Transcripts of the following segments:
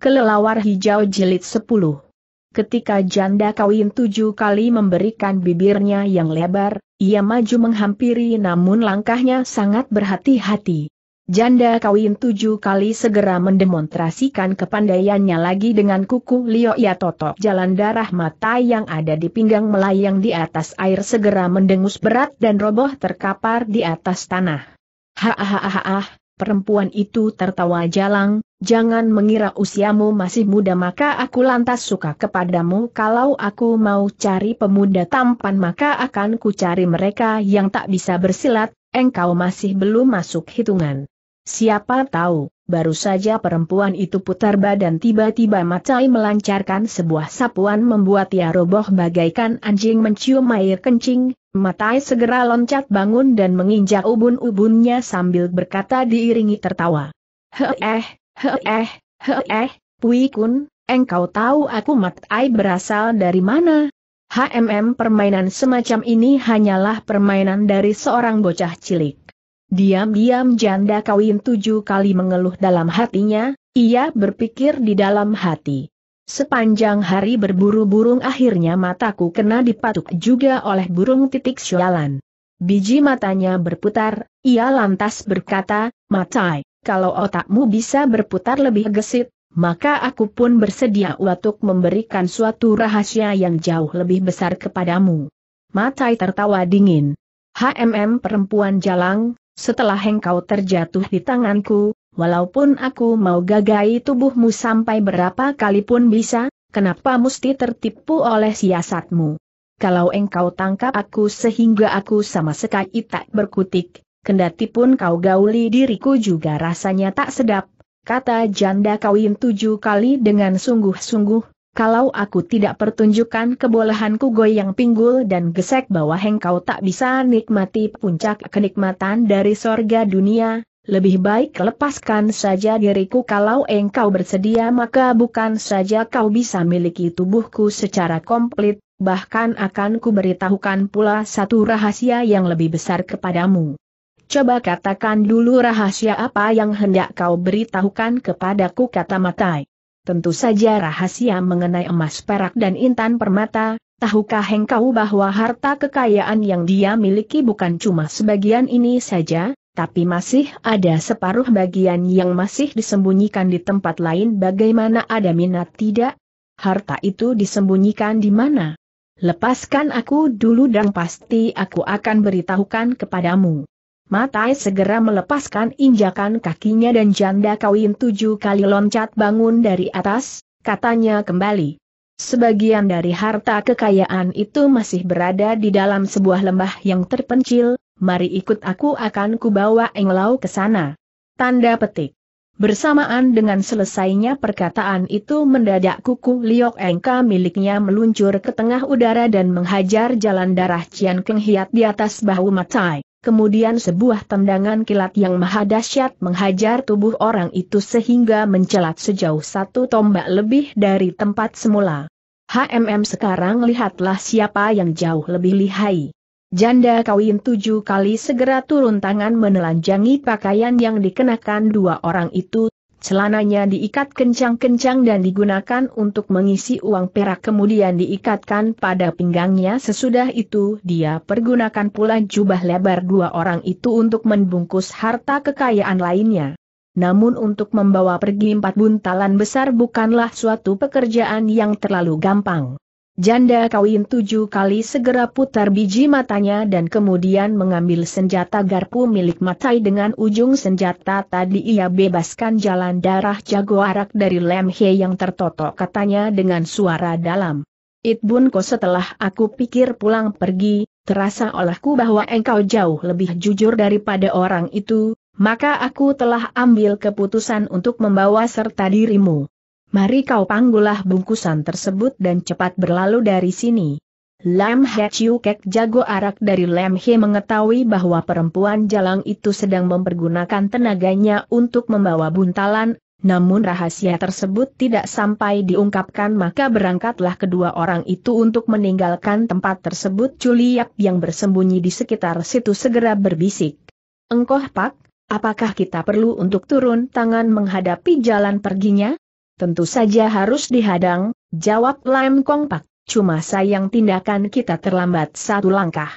Kelelawar Hijau Jilid 10 Ketika janda kawin tujuh kali memberikan bibirnya yang lebar, ia maju menghampiri namun langkahnya sangat berhati-hati. Janda kawin tujuh kali segera mendemonstrasikan kepandaiannya lagi dengan kuku Lio ia totok jalan darah mata yang ada di pinggang melayang di atas air segera mendengus berat dan roboh terkapar di atas tanah. Hahaha, perempuan itu tertawa jalang, jangan mengira usiamu masih muda maka aku lantas suka kepadamu kalau aku mau cari pemuda tampan maka akan ku cari mereka yang tak bisa bersilat, engkau masih belum masuk hitungan. Siapa tahu, baru saja perempuan itu putar badan tiba-tiba Macai melancarkan sebuah sapuan membuat ia roboh bagaikan anjing mencium air kencing, Matai segera loncat bangun dan menginjak ubun-ubunnya sambil berkata diiringi tertawa. Heh, Heh, eh, he eh, Pui Kun, engkau tahu aku Mat Ai berasal dari mana? HMM permainan semacam ini hanyalah permainan dari seorang bocah cilik. Diam-diam janda kawin tujuh kali mengeluh dalam hatinya, ia berpikir di dalam hati. Sepanjang hari berburu burung akhirnya mataku kena dipatuk juga oleh burung titik sialan. Biji matanya berputar, ia lantas berkata, Matai kalau otakmu bisa berputar lebih gesit, maka aku pun bersedia untuk memberikan suatu rahasia yang jauh lebih besar kepadamu. Matai tertawa dingin. HMM perempuan jalang, setelah engkau terjatuh di tanganku, walaupun aku mau gagai tubuhmu sampai berapa kali pun bisa, kenapa mesti tertipu oleh siasatmu? Kalau engkau tangkap aku sehingga aku sama sekali tak berkutik, Kendati pun kau gauli diriku juga rasanya tak sedap, kata janda kawin tujuh kali dengan sungguh-sungguh, kalau aku tidak pertunjukkan kebolehanku goyang pinggul dan gesek bawah engkau tak bisa nikmati puncak kenikmatan dari sorga dunia, lebih baik lepaskan saja diriku kalau engkau bersedia maka bukan saja kau bisa miliki tubuhku secara komplit, bahkan akan kuberitahukan pula satu rahasia yang lebih besar kepadamu. Coba katakan dulu rahasia apa yang hendak kau beritahukan kepadaku kata Matai. Tentu saja rahasia mengenai emas perak dan intan permata, tahukah engkau bahwa harta kekayaan yang dia miliki bukan cuma sebagian ini saja, tapi masih ada separuh bagian yang masih disembunyikan di tempat lain bagaimana ada minat tidak? Harta itu disembunyikan di mana? Lepaskan aku dulu dan pasti aku akan beritahukan kepadamu. Matai segera melepaskan injakan kakinya dan janda kawin tujuh kali loncat bangun dari atas, katanya kembali. Sebagian dari harta kekayaan itu masih berada di dalam sebuah lembah yang terpencil, mari ikut aku akan kubawa englau ke sana. Tanda petik. Bersamaan dengan selesainya perkataan itu mendadak kuku Liok Engka miliknya meluncur ke tengah udara dan menghajar jalan darah Cian Keng Hiat di atas bahu Matai kemudian sebuah tendangan kilat yang maha dahsyat menghajar tubuh orang itu sehingga mencelat sejauh satu tombak lebih dari tempat semula. HMM sekarang lihatlah siapa yang jauh lebih lihai. Janda kawin tujuh kali segera turun tangan menelanjangi pakaian yang dikenakan dua orang itu, Celananya diikat kencang-kencang dan digunakan untuk mengisi uang perak kemudian diikatkan pada pinggangnya sesudah itu dia pergunakan pula jubah lebar dua orang itu untuk membungkus harta kekayaan lainnya. Namun untuk membawa pergi empat buntalan besar bukanlah suatu pekerjaan yang terlalu gampang. Janda kawin tujuh kali segera putar biji matanya dan kemudian mengambil senjata garpu milik Matai dengan ujung senjata tadi ia bebaskan jalan darah jago arak dari lemhe yang tertotok katanya dengan suara dalam. It bun ko setelah aku pikir pulang pergi, terasa olehku bahwa engkau jauh lebih jujur daripada orang itu, maka aku telah ambil keputusan untuk membawa serta dirimu. Mari kau panggulah bungkusan tersebut dan cepat berlalu dari sini. Lam He Chiu Kek jago arak dari Lam He mengetahui bahwa perempuan jalang itu sedang mempergunakan tenaganya untuk membawa buntalan, namun rahasia tersebut tidak sampai diungkapkan maka berangkatlah kedua orang itu untuk meninggalkan tempat tersebut Culiap yang bersembunyi di sekitar situ segera berbisik. Engkoh Pak, apakah kita perlu untuk turun tangan menghadapi jalan perginya? Tentu saja harus dihadang, jawab Lam Kong Pak, cuma sayang tindakan kita terlambat satu langkah.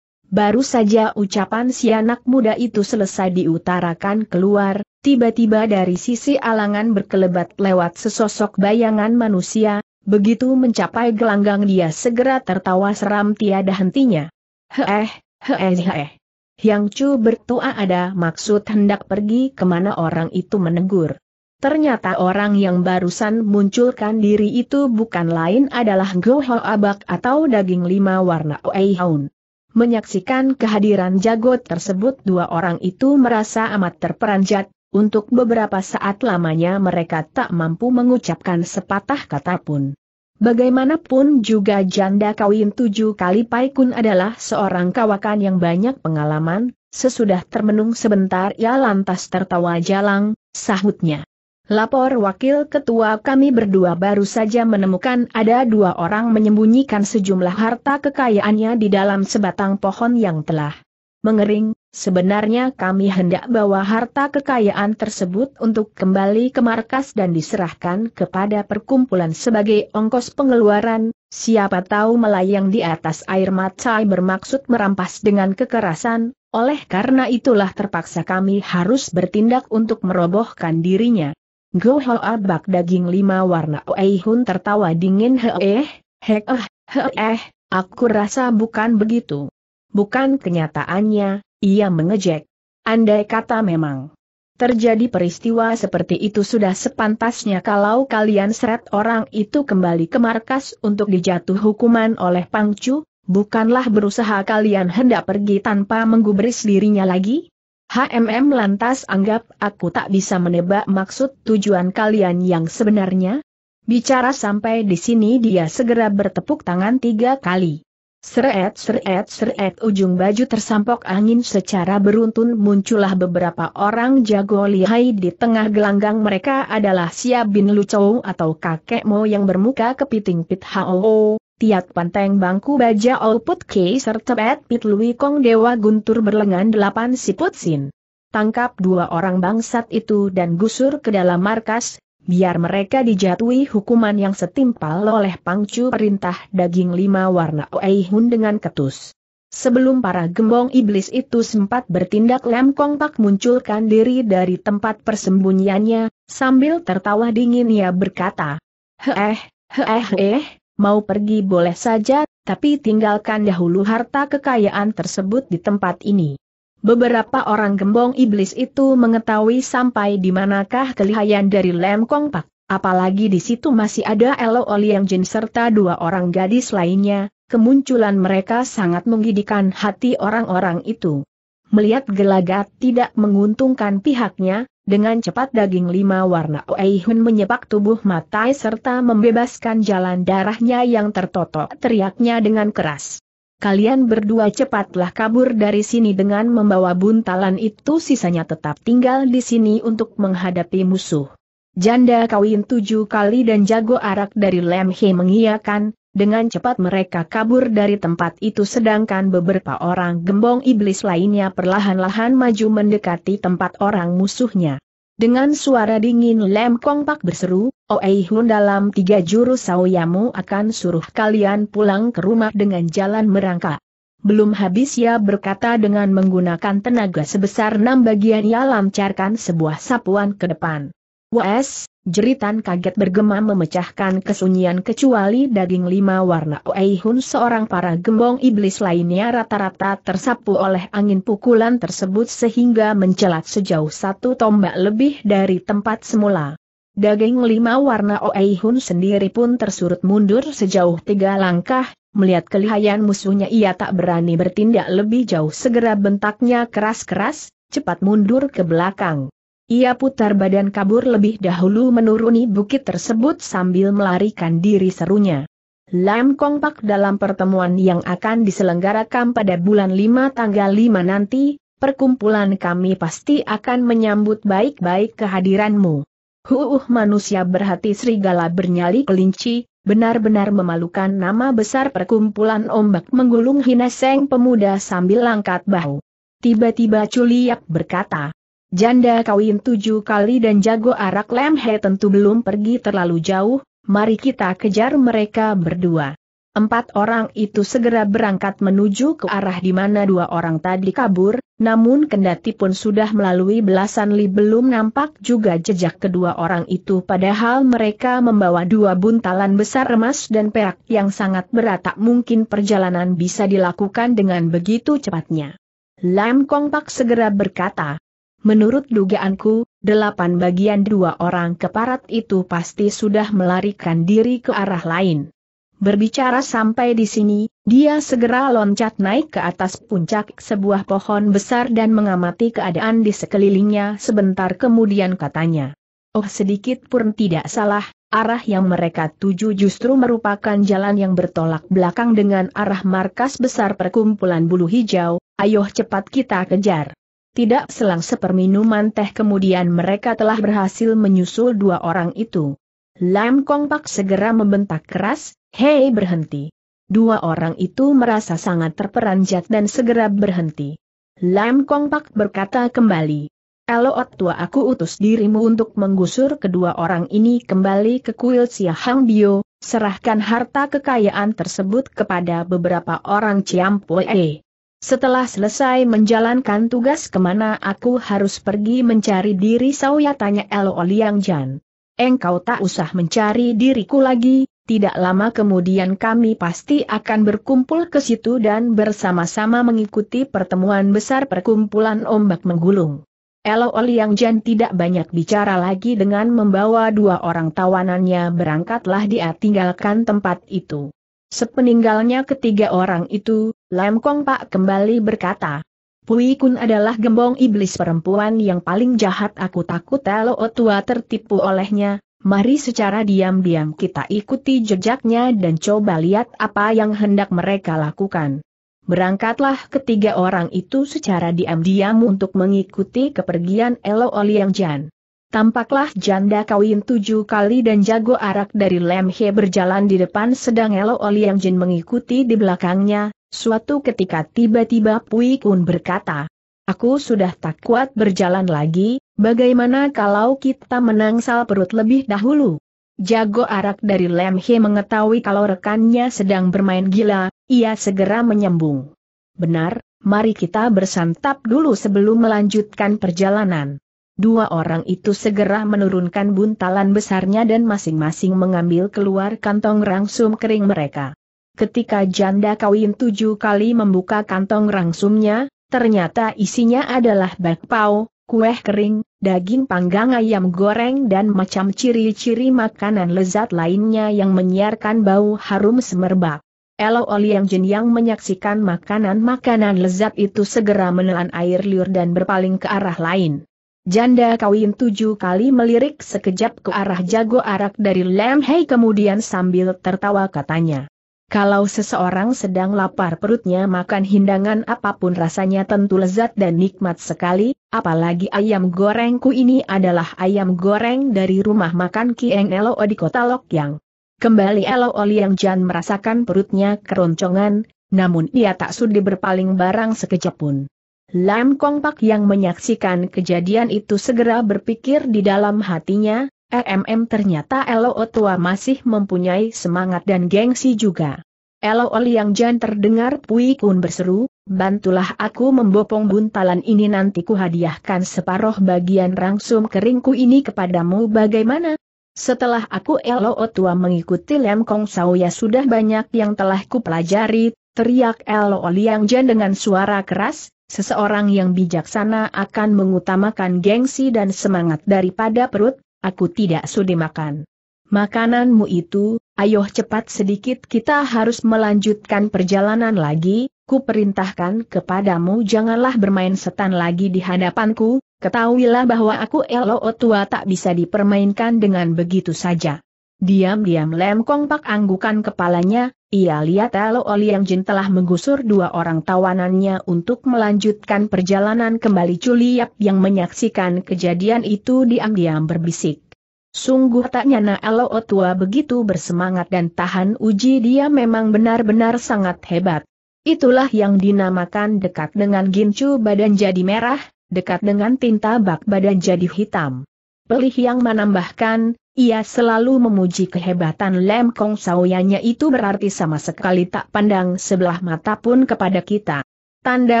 Baru saja ucapan si anak muda itu selesai diutarakan keluar, tiba-tiba dari sisi alangan berkelebat lewat sesosok bayangan manusia, Begitu mencapai gelanggang dia segera tertawa seram tiada hentinya. Heeh, heeh heeh. Yang Chu bertua ada maksud hendak pergi kemana orang itu menegur. Ternyata orang yang barusan munculkan diri itu bukan lain adalah Goho Abak atau daging lima warna Oei Haun. Menyaksikan kehadiran jago tersebut dua orang itu merasa amat terperanjat, untuk beberapa saat lamanya mereka tak mampu mengucapkan sepatah kata pun. Bagaimanapun juga janda kawin tujuh kali Paikun adalah seorang kawakan yang banyak pengalaman, sesudah termenung sebentar ia lantas tertawa jalang, sahutnya. Lapor wakil ketua kami berdua baru saja menemukan ada dua orang menyembunyikan sejumlah harta kekayaannya di dalam sebatang pohon yang telah mengering. Sebenarnya kami hendak bawa harta kekayaan tersebut untuk kembali ke markas dan diserahkan kepada perkumpulan sebagai ongkos pengeluaran, siapa tahu melayang di atas air matai bermaksud merampas dengan kekerasan, oleh karena itulah terpaksa kami harus bertindak untuk merobohkan dirinya. Go abak abak daging lima warna Oei Hun tertawa dingin heeh, he eh, heeh, aku rasa bukan begitu. Bukan kenyataannya, ia mengejek. Andai kata memang terjadi peristiwa seperti itu sudah sepantasnya kalau kalian seret orang itu kembali ke markas untuk dijatuh hukuman oleh Pangcu, bukanlah berusaha kalian hendak pergi tanpa menggubris dirinya lagi? HMM lantas anggap aku tak bisa menebak maksud tujuan kalian yang sebenarnya? Bicara sampai di sini dia segera bertepuk tangan tiga kali. Seret seret seret ujung baju tersampok angin secara beruntun muncullah beberapa orang jago lihai di tengah gelanggang mereka adalah Sia Bin Lucong atau kakek Mo yang bermuka kepiting Pit Hao Tiat Panteng Bangku Baja Olput K serta Pet Pit Lui Kong Dewa Guntur berlengan delapan siput sin. Tangkap dua orang bangsat itu dan gusur ke dalam markas, biar mereka dijatuhi hukuman yang setimpal oleh pangcu perintah daging lima warna Oeihun dengan ketus. Sebelum para gembong iblis itu sempat bertindak Lem Kong Pak munculkan diri dari tempat persembunyiannya, sambil tertawa dingin ia berkata, Heeh, heeh heeh, mau pergi boleh saja, tapi tinggalkan dahulu harta kekayaan tersebut di tempat ini. Beberapa orang gembong iblis itu mengetahui sampai di manakah kelihayan dari Lem Kong Pak, apalagi di situ masih ada Elo Oli yang Jin serta dua orang gadis lainnya, kemunculan mereka sangat menggidikan hati orang-orang itu. Melihat gelagat tidak menguntungkan pihaknya, dengan cepat daging lima warna Oei Hun menyepak tubuh Matai serta membebaskan jalan darahnya yang tertotok teriaknya dengan keras. Kalian berdua cepatlah kabur dari sini dengan membawa buntalan itu sisanya tetap tinggal di sini untuk menghadapi musuh. Janda kawin tujuh kali dan jago arak dari Lem He mengiakan, dengan cepat mereka kabur dari tempat itu sedangkan beberapa orang gembong iblis lainnya perlahan-lahan maju mendekati tempat orang musuhnya. Dengan suara dingin Lem Kong Pak berseru, Oei Hun dalam tiga jurus sawyamu akan suruh kalian pulang ke rumah dengan jalan merangkak. Belum habis ia berkata dengan menggunakan tenaga sebesar enam bagian ia lancarkan sebuah sapuan ke depan. Wes, Jeritan kaget bergema memecahkan kesunyian kecuali daging lima warna Oeihun seorang para gembong iblis lainnya rata-rata tersapu oleh angin pukulan tersebut sehingga mencelat sejauh satu tombak lebih dari tempat semula. Daging lima warna Oeihun sendiri pun tersurut mundur sejauh tiga langkah, melihat kelihayan musuhnya ia tak berani bertindak lebih jauh segera bentaknya keras-keras, cepat mundur ke belakang. Ia putar badan kabur lebih dahulu menuruni bukit tersebut sambil melarikan diri serunya. Lam Kong Pak dalam pertemuan yang akan diselenggarakan pada bulan 5 tanggal 5 nanti, perkumpulan kami pasti akan menyambut baik-baik kehadiranmu. Huuh manusia berhati serigala bernyali kelinci, benar-benar memalukan nama besar perkumpulan ombak menggulung hina seng pemuda sambil langkat bahu. Tiba-tiba Culiak berkata, Janda kawin tujuh kali dan jago arak lemhe tentu belum pergi terlalu jauh, mari kita kejar mereka berdua. Empat orang itu segera berangkat menuju ke arah di mana dua orang tadi kabur, namun kendati pun sudah melalui belasan li belum nampak juga jejak kedua orang itu padahal mereka membawa dua buntalan besar emas dan perak yang sangat berat tak mungkin perjalanan bisa dilakukan dengan begitu cepatnya. Lam Kong Pak segera berkata, Menurut dugaanku, delapan bagian dua orang keparat itu pasti sudah melarikan diri ke arah lain. Berbicara sampai di sini, dia segera loncat naik ke atas puncak sebuah pohon besar dan mengamati keadaan di sekelilingnya sebentar kemudian katanya. Oh sedikit pun tidak salah, arah yang mereka tuju justru merupakan jalan yang bertolak belakang dengan arah markas besar perkumpulan bulu hijau, ayo cepat kita kejar. Tidak selang seperminuman teh kemudian mereka telah berhasil menyusul dua orang itu. Lam Kong Pak segera membentak keras, hei berhenti. Dua orang itu merasa sangat terperanjat dan segera berhenti. Lam Kong Pak berkata kembali, Eloot tua aku utus dirimu untuk menggusur kedua orang ini kembali ke kuil Siahang Bio, serahkan harta kekayaan tersebut kepada beberapa orang Ciampoe. Setelah selesai menjalankan tugas kemana aku harus pergi mencari diri Sauya tanya Elo Oliang Jan. Engkau tak usah mencari diriku lagi, tidak lama kemudian kami pasti akan berkumpul ke situ dan bersama-sama mengikuti pertemuan besar perkumpulan ombak menggulung. Elo Oliang Jan tidak banyak bicara lagi dengan membawa dua orang tawanannya berangkatlah dia tinggalkan tempat itu. Sepeninggalnya ketiga orang itu, Lam Kong Pak kembali berkata, Pui Kun adalah gembong iblis perempuan yang paling jahat aku takut Telo Tua tertipu olehnya, mari secara diam-diam kita ikuti jejaknya dan coba lihat apa yang hendak mereka lakukan. Berangkatlah ketiga orang itu secara diam-diam untuk mengikuti kepergian Elo Oliang Jan. Tampaklah janda kawin tujuh kali dan jago arak dari Lemhe berjalan di depan sedang Elo Oliang Jin mengikuti di belakangnya, suatu ketika tiba-tiba Pui Kun berkata, Aku sudah tak kuat berjalan lagi, bagaimana kalau kita menangsal perut lebih dahulu? Jago arak dari Lemhe mengetahui kalau rekannya sedang bermain gila, ia segera menyambung, Benar, mari kita bersantap dulu sebelum melanjutkan perjalanan. Dua orang itu segera menurunkan buntalan besarnya dan masing-masing mengambil keluar kantong rangsum kering mereka. Ketika janda kawin tujuh kali membuka kantong rangsumnya, ternyata isinya adalah bakpao, kue kering, daging panggang ayam goreng dan macam ciri-ciri makanan lezat lainnya yang menyiarkan bau harum semerbak. Elo yang Jin yang menyaksikan makanan-makanan lezat itu segera menelan air liur dan berpaling ke arah lain. Janda kawin tujuh kali melirik sekejap ke arah jago arak dari Lam Hei kemudian sambil tertawa katanya. Kalau seseorang sedang lapar perutnya makan hindangan apapun rasanya tentu lezat dan nikmat sekali, apalagi ayam gorengku ini adalah ayam goreng dari rumah makan Kieng Elo di kota Lokyang. Kembali Elo Liang Jan merasakan perutnya keroncongan, namun ia tak sudi berpaling barang sekejap pun. Lam Kong Pak yang menyaksikan kejadian itu segera berpikir di dalam hatinya, EMM ternyata Elo Otua masih mempunyai semangat dan gengsi juga. Elo Oli yang jan terdengar Pui Kun berseru, bantulah aku membopong buntalan ini nanti ku hadiahkan separoh bagian rangsum keringku ini kepadamu bagaimana? Setelah aku Elo Otua mengikuti Lam Kong Sauya sudah banyak yang telah ku pelajari, teriak Elo Oli yang jan dengan suara keras, Seseorang yang bijaksana akan mengutamakan gengsi dan semangat daripada perut, aku tidak sudi makan. Makananmu itu, ayo cepat sedikit kita harus melanjutkan perjalanan lagi, ku perintahkan kepadamu janganlah bermain setan lagi di hadapanku, ketahuilah bahwa aku elo tua tak bisa dipermainkan dengan begitu saja. Diam-diam Lem Kong Pak anggukan kepalanya, ia lihat Lo yang Jin telah menggusur dua orang tawanannya untuk melanjutkan perjalanan kembali Culiap yang menyaksikan kejadian itu diam-diam berbisik. Sungguh tak nyana Lo tua begitu bersemangat dan tahan uji dia memang benar-benar sangat hebat. Itulah yang dinamakan dekat dengan gincu badan jadi merah, dekat dengan tinta bak badan jadi hitam. Pelih yang menambahkan, ia selalu memuji kehebatan Lem Kong Saoyanya itu berarti sama sekali tak pandang sebelah mata pun kepada kita. Tanda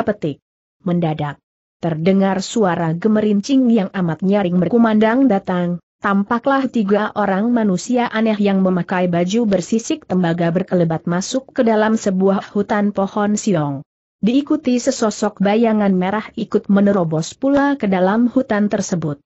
petik. Mendadak. Terdengar suara gemerincing yang amat nyaring berkumandang datang, tampaklah tiga orang manusia aneh yang memakai baju bersisik tembaga berkelebat masuk ke dalam sebuah hutan pohon siong. Diikuti sesosok bayangan merah ikut menerobos pula ke dalam hutan tersebut.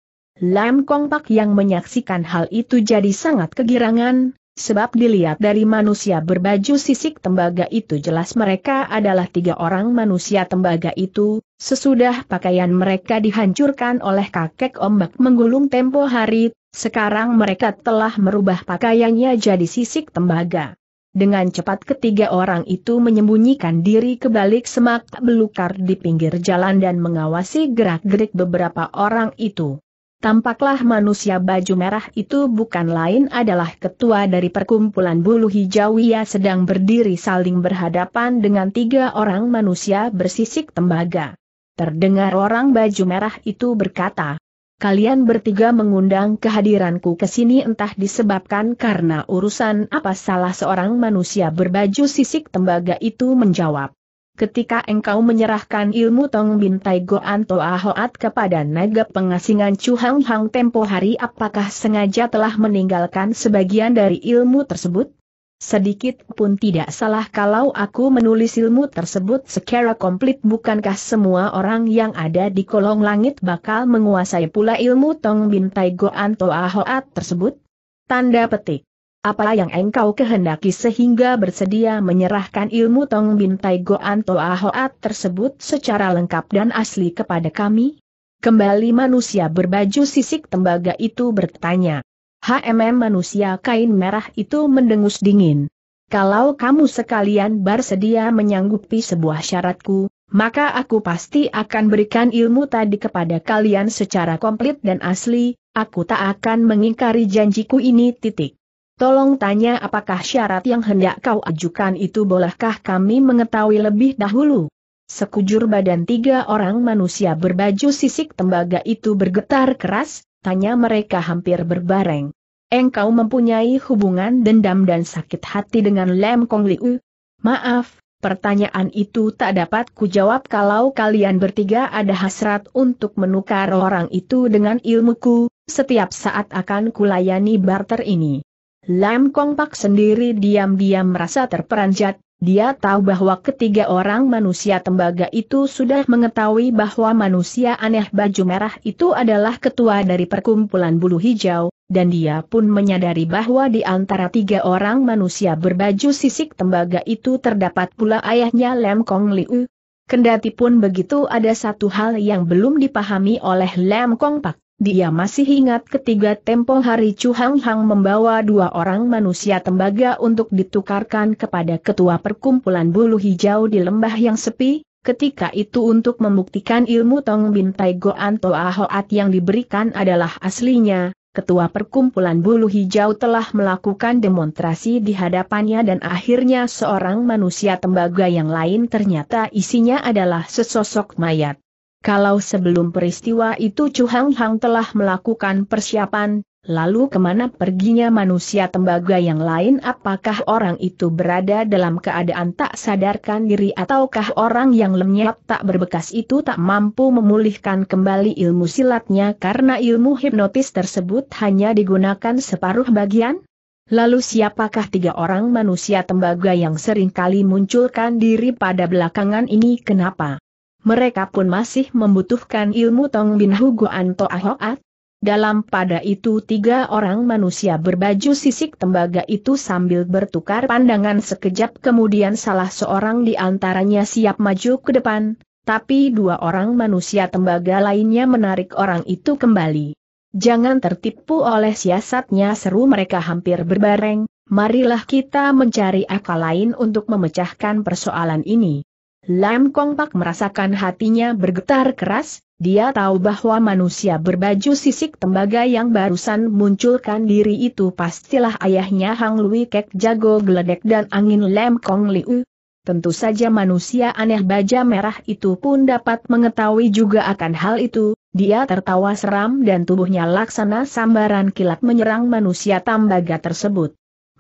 Lam Kong Pak yang menyaksikan hal itu jadi sangat kegirangan, sebab dilihat dari manusia berbaju sisik tembaga itu jelas mereka adalah tiga orang manusia tembaga itu, sesudah pakaian mereka dihancurkan oleh kakek ombak menggulung tempo hari, sekarang mereka telah merubah pakaiannya jadi sisik tembaga. Dengan cepat ketiga orang itu menyembunyikan diri ke balik semak belukar di pinggir jalan dan mengawasi gerak-gerik beberapa orang itu tampaklah manusia baju merah itu bukan lain adalah ketua dari perkumpulan bulu hijau ia sedang berdiri saling berhadapan dengan tiga orang manusia bersisik tembaga. Terdengar orang baju merah itu berkata, Kalian bertiga mengundang kehadiranku ke sini entah disebabkan karena urusan apa salah seorang manusia berbaju sisik tembaga itu menjawab ketika engkau menyerahkan ilmu Tong Bintai Goan Toa Hoat kepada naga pengasingan Chu Hang Hang tempo hari apakah sengaja telah meninggalkan sebagian dari ilmu tersebut? Sedikit pun tidak salah kalau aku menulis ilmu tersebut secara komplit bukankah semua orang yang ada di kolong langit bakal menguasai pula ilmu Tong Bintai Goan Toa Hoat tersebut? Tanda petik apa yang engkau kehendaki sehingga bersedia menyerahkan ilmu Tong Bintai Goan Toa Hoat tersebut secara lengkap dan asli kepada kami? Kembali manusia berbaju sisik tembaga itu bertanya. HMM manusia kain merah itu mendengus dingin. Kalau kamu sekalian bersedia menyanggupi sebuah syaratku, maka aku pasti akan berikan ilmu tadi kepada kalian secara komplit dan asli, aku tak akan mengingkari janjiku ini titik. Tolong tanya apakah syarat yang hendak kau ajukan itu bolehkah kami mengetahui lebih dahulu? Sekujur badan tiga orang manusia berbaju sisik tembaga itu bergetar keras, tanya mereka hampir berbareng. Engkau mempunyai hubungan dendam dan sakit hati dengan Lem Kong Liu? Maaf, pertanyaan itu tak dapat kujawab kalau kalian bertiga ada hasrat untuk menukar orang itu dengan ilmuku, setiap saat akan kulayani barter ini. Lam Kong Pak sendiri diam-diam merasa terperanjat, dia tahu bahwa ketiga orang manusia tembaga itu sudah mengetahui bahwa manusia aneh baju merah itu adalah ketua dari perkumpulan bulu hijau, dan dia pun menyadari bahwa di antara tiga orang manusia berbaju sisik tembaga itu terdapat pula ayahnya Lam Kong Liu. Kendati pun begitu ada satu hal yang belum dipahami oleh Lam Kong Pak. Dia masih ingat ketiga tempo hari Chu Hang Hang membawa dua orang manusia tembaga untuk ditukarkan kepada ketua perkumpulan bulu hijau di lembah yang sepi, ketika itu untuk membuktikan ilmu Tong Bintai Goan Toa Ahoat yang diberikan adalah aslinya, ketua perkumpulan bulu hijau telah melakukan demonstrasi di hadapannya dan akhirnya seorang manusia tembaga yang lain ternyata isinya adalah sesosok mayat. Kalau sebelum peristiwa itu Chu Hang Hang telah melakukan persiapan, lalu kemana perginya manusia tembaga yang lain apakah orang itu berada dalam keadaan tak sadarkan diri ataukah orang yang lenyap tak berbekas itu tak mampu memulihkan kembali ilmu silatnya karena ilmu hipnotis tersebut hanya digunakan separuh bagian? Lalu siapakah tiga orang manusia tembaga yang seringkali munculkan diri pada belakangan ini kenapa? mereka pun masih membutuhkan ilmu Tong Bin Hugo Anto Ahoat. Dalam pada itu tiga orang manusia berbaju sisik tembaga itu sambil bertukar pandangan sekejap kemudian salah seorang di antaranya siap maju ke depan, tapi dua orang manusia tembaga lainnya menarik orang itu kembali. Jangan tertipu oleh siasatnya seru mereka hampir berbareng, marilah kita mencari akal lain untuk memecahkan persoalan ini. Lam Kong Pak merasakan hatinya bergetar keras, dia tahu bahwa manusia berbaju sisik tembaga yang barusan munculkan diri itu pastilah ayahnya Hang Lui Kek Jago Geledek dan angin Lam Kong Liu. Tentu saja manusia aneh baja merah itu pun dapat mengetahui juga akan hal itu, dia tertawa seram dan tubuhnya laksana sambaran kilat menyerang manusia tambaga tersebut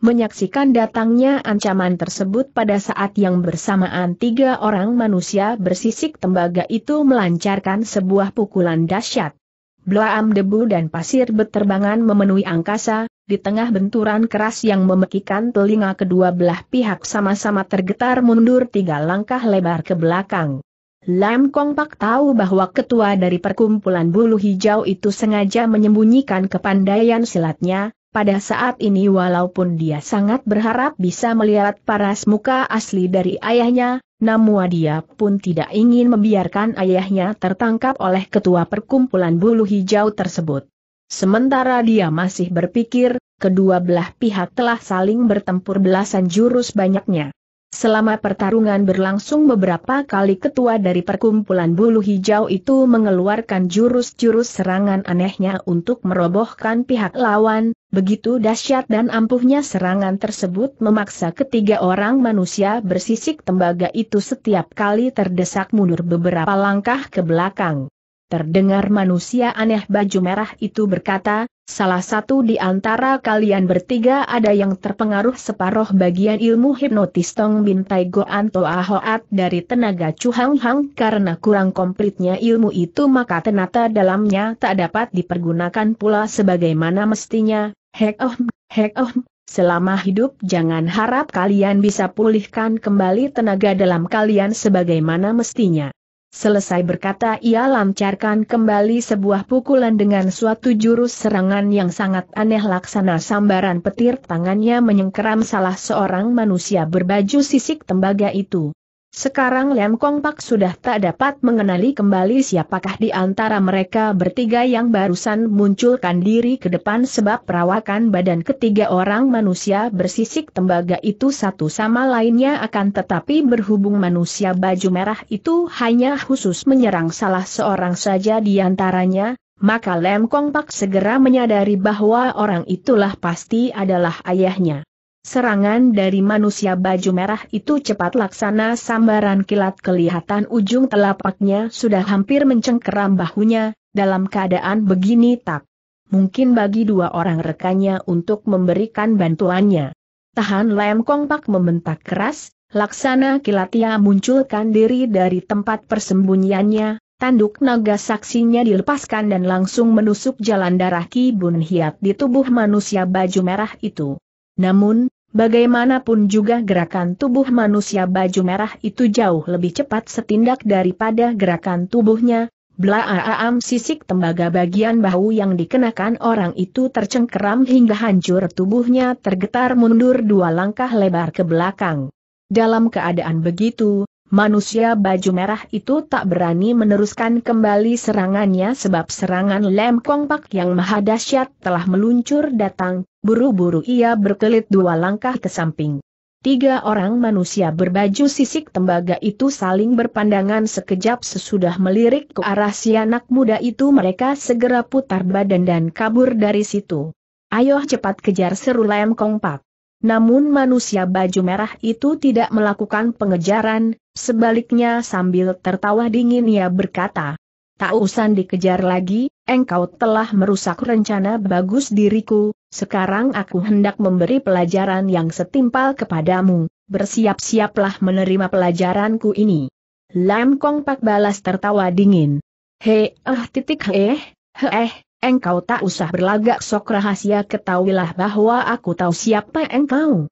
menyaksikan datangnya ancaman tersebut pada saat yang bersamaan tiga orang manusia bersisik tembaga itu melancarkan sebuah pukulan dahsyat. Blaam debu dan pasir beterbangan memenuhi angkasa, di tengah benturan keras yang memekikan telinga kedua belah pihak sama-sama tergetar mundur tiga langkah lebar ke belakang. Lam Kong Pak tahu bahwa ketua dari perkumpulan bulu hijau itu sengaja menyembunyikan kepandaian silatnya, pada saat ini walaupun dia sangat berharap bisa melihat paras muka asli dari ayahnya, namun dia pun tidak ingin membiarkan ayahnya tertangkap oleh ketua perkumpulan bulu hijau tersebut. Sementara dia masih berpikir, kedua belah pihak telah saling bertempur belasan jurus banyaknya. Selama pertarungan berlangsung beberapa kali ketua dari perkumpulan bulu hijau itu mengeluarkan jurus-jurus serangan anehnya untuk merobohkan pihak lawan, begitu dahsyat dan ampuhnya serangan tersebut memaksa ketiga orang manusia bersisik tembaga itu setiap kali terdesak mundur beberapa langkah ke belakang. Terdengar manusia aneh baju merah itu berkata, Salah satu di antara kalian bertiga ada yang terpengaruh separuh bagian ilmu hipnotis Tong Bintai Goan Anto Ahoat dari tenaga Chu Hang Hang karena kurang komplitnya ilmu itu maka tenaga dalamnya tak dapat dipergunakan pula sebagaimana mestinya, hek oh, hek oh, Selama hidup jangan harap kalian bisa pulihkan kembali tenaga dalam kalian sebagaimana mestinya. Selesai berkata ia lancarkan kembali sebuah pukulan dengan suatu jurus serangan yang sangat aneh laksana sambaran petir tangannya menyengkeram salah seorang manusia berbaju sisik tembaga itu. Sekarang Lem Kong Pak sudah tak dapat mengenali kembali siapakah di antara mereka bertiga yang barusan munculkan diri ke depan sebab perawakan badan ketiga orang manusia bersisik tembaga itu satu sama lainnya akan tetapi berhubung manusia baju merah itu hanya khusus menyerang salah seorang saja di antaranya, maka Lem Kong Pak segera menyadari bahwa orang itulah pasti adalah ayahnya. Serangan dari manusia baju merah itu cepat laksana sambaran kilat kelihatan ujung telapaknya sudah hampir mencengkeram bahunya, dalam keadaan begini tak mungkin bagi dua orang rekannya untuk memberikan bantuannya. Tahan Lem kongpak membentak keras, laksana kilatia munculkan diri dari tempat persembunyiannya, Tanduk naga saksinya dilepaskan dan langsung menusuk jalan darah kibun Hiat di tubuh manusia baju merah itu. Namun, Bagaimanapun juga gerakan tubuh manusia baju merah itu jauh lebih cepat setindak daripada gerakan tubuhnya, Blaaam sisik tembaga bagian bahu yang dikenakan orang itu tercengkeram hingga hancur tubuhnya tergetar mundur dua langkah lebar ke belakang. Dalam keadaan begitu, manusia baju merah itu tak berani meneruskan kembali serangannya sebab serangan lem kompak yang maha dahsyat telah meluncur datang, buru-buru ia berkelit dua langkah ke samping. Tiga orang manusia berbaju sisik tembaga itu saling berpandangan sekejap sesudah melirik ke arah si anak muda itu mereka segera putar badan dan kabur dari situ. Ayo cepat kejar seru Lem Kongpak. Namun manusia baju merah itu tidak melakukan pengejaran, sebaliknya sambil tertawa dingin ia berkata, Tak usah dikejar lagi, engkau telah merusak rencana bagus diriku, sekarang aku hendak memberi pelajaran yang setimpal kepadamu, bersiap-siaplah menerima pelajaranku ini. Lam Kong Pak balas tertawa dingin. Heh, eh titik heh, heh, engkau tak usah berlagak sok rahasia ketahuilah bahwa aku tahu siapa engkau.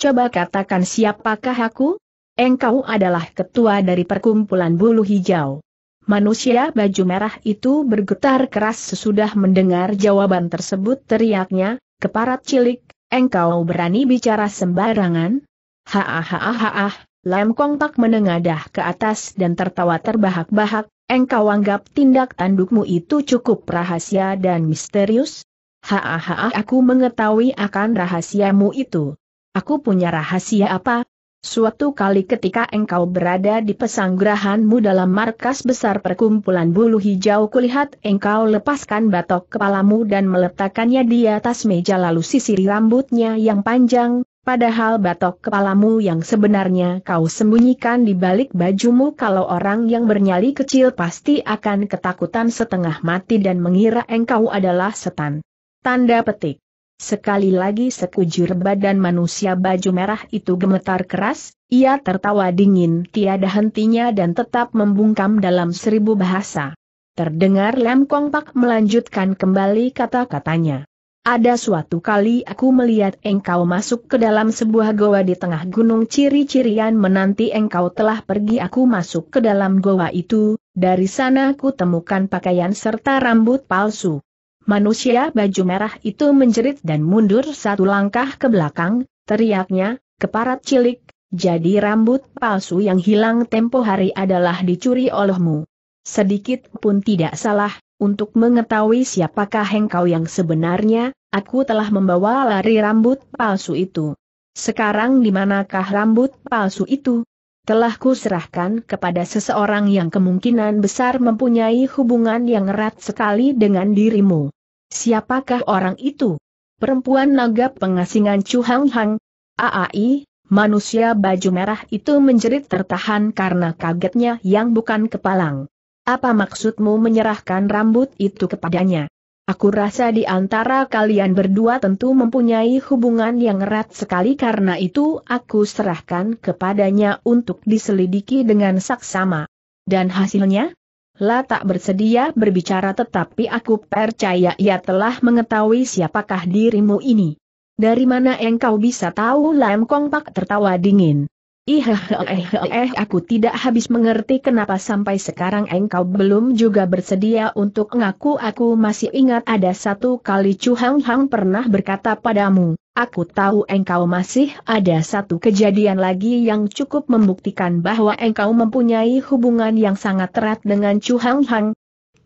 Coba katakan siapakah aku? Engkau adalah ketua dari perkumpulan bulu hijau. Manusia baju merah itu bergetar keras sesudah mendengar jawaban tersebut teriaknya, keparat cilik, engkau berani bicara sembarangan? ha! Lam Kong tak menengadah ke atas dan tertawa terbahak-bahak, engkau anggap tindak tandukmu itu cukup rahasia dan misterius? ha! aku mengetahui akan rahasiamu itu. Aku punya rahasia apa, Suatu kali ketika engkau berada di pesanggrahanmu dalam markas besar perkumpulan bulu hijau kulihat engkau lepaskan batok kepalamu dan meletakkannya di atas meja lalu sisiri rambutnya yang panjang, padahal batok kepalamu yang sebenarnya kau sembunyikan di balik bajumu kalau orang yang bernyali kecil pasti akan ketakutan setengah mati dan mengira engkau adalah setan. Tanda petik. Sekali lagi sekujur badan manusia baju merah itu gemetar keras, ia tertawa dingin tiada hentinya dan tetap membungkam dalam seribu bahasa. Terdengar Lem Kong Pak melanjutkan kembali kata-katanya. Ada suatu kali aku melihat engkau masuk ke dalam sebuah goa di tengah gunung ciri-cirian menanti engkau telah pergi aku masuk ke dalam goa itu, dari sana ku temukan pakaian serta rambut palsu. Manusia baju merah itu menjerit dan mundur satu langkah ke belakang, teriaknya, keparat cilik, jadi rambut palsu yang hilang tempo hari adalah dicuri olehmu. Sedikit pun tidak salah, untuk mengetahui siapakah engkau yang sebenarnya, aku telah membawa lari rambut palsu itu. Sekarang di manakah rambut palsu itu? telah kuserahkan kepada seseorang yang kemungkinan besar mempunyai hubungan yang erat sekali dengan dirimu. Siapakah orang itu? Perempuan naga pengasingan Chu Hang Hang, AAI, manusia baju merah itu menjerit tertahan karena kagetnya yang bukan kepalang. Apa maksudmu menyerahkan rambut itu kepadanya? Aku rasa di antara kalian berdua tentu mempunyai hubungan yang erat sekali karena itu aku serahkan kepadanya untuk diselidiki dengan saksama. Dan hasilnya? La tak bersedia berbicara tetapi aku percaya ia telah mengetahui siapakah dirimu ini. Dari mana engkau bisa tahu Lam Kong Pak tertawa dingin. Eh, eh, eh, eh aku tidak habis mengerti kenapa sampai sekarang engkau belum juga bersedia untuk ngaku aku masih ingat ada satu kali Chu Hang Hang pernah berkata padamu, aku tahu engkau masih ada satu kejadian lagi yang cukup membuktikan bahwa engkau mempunyai hubungan yang sangat erat dengan Chu Hang Hang.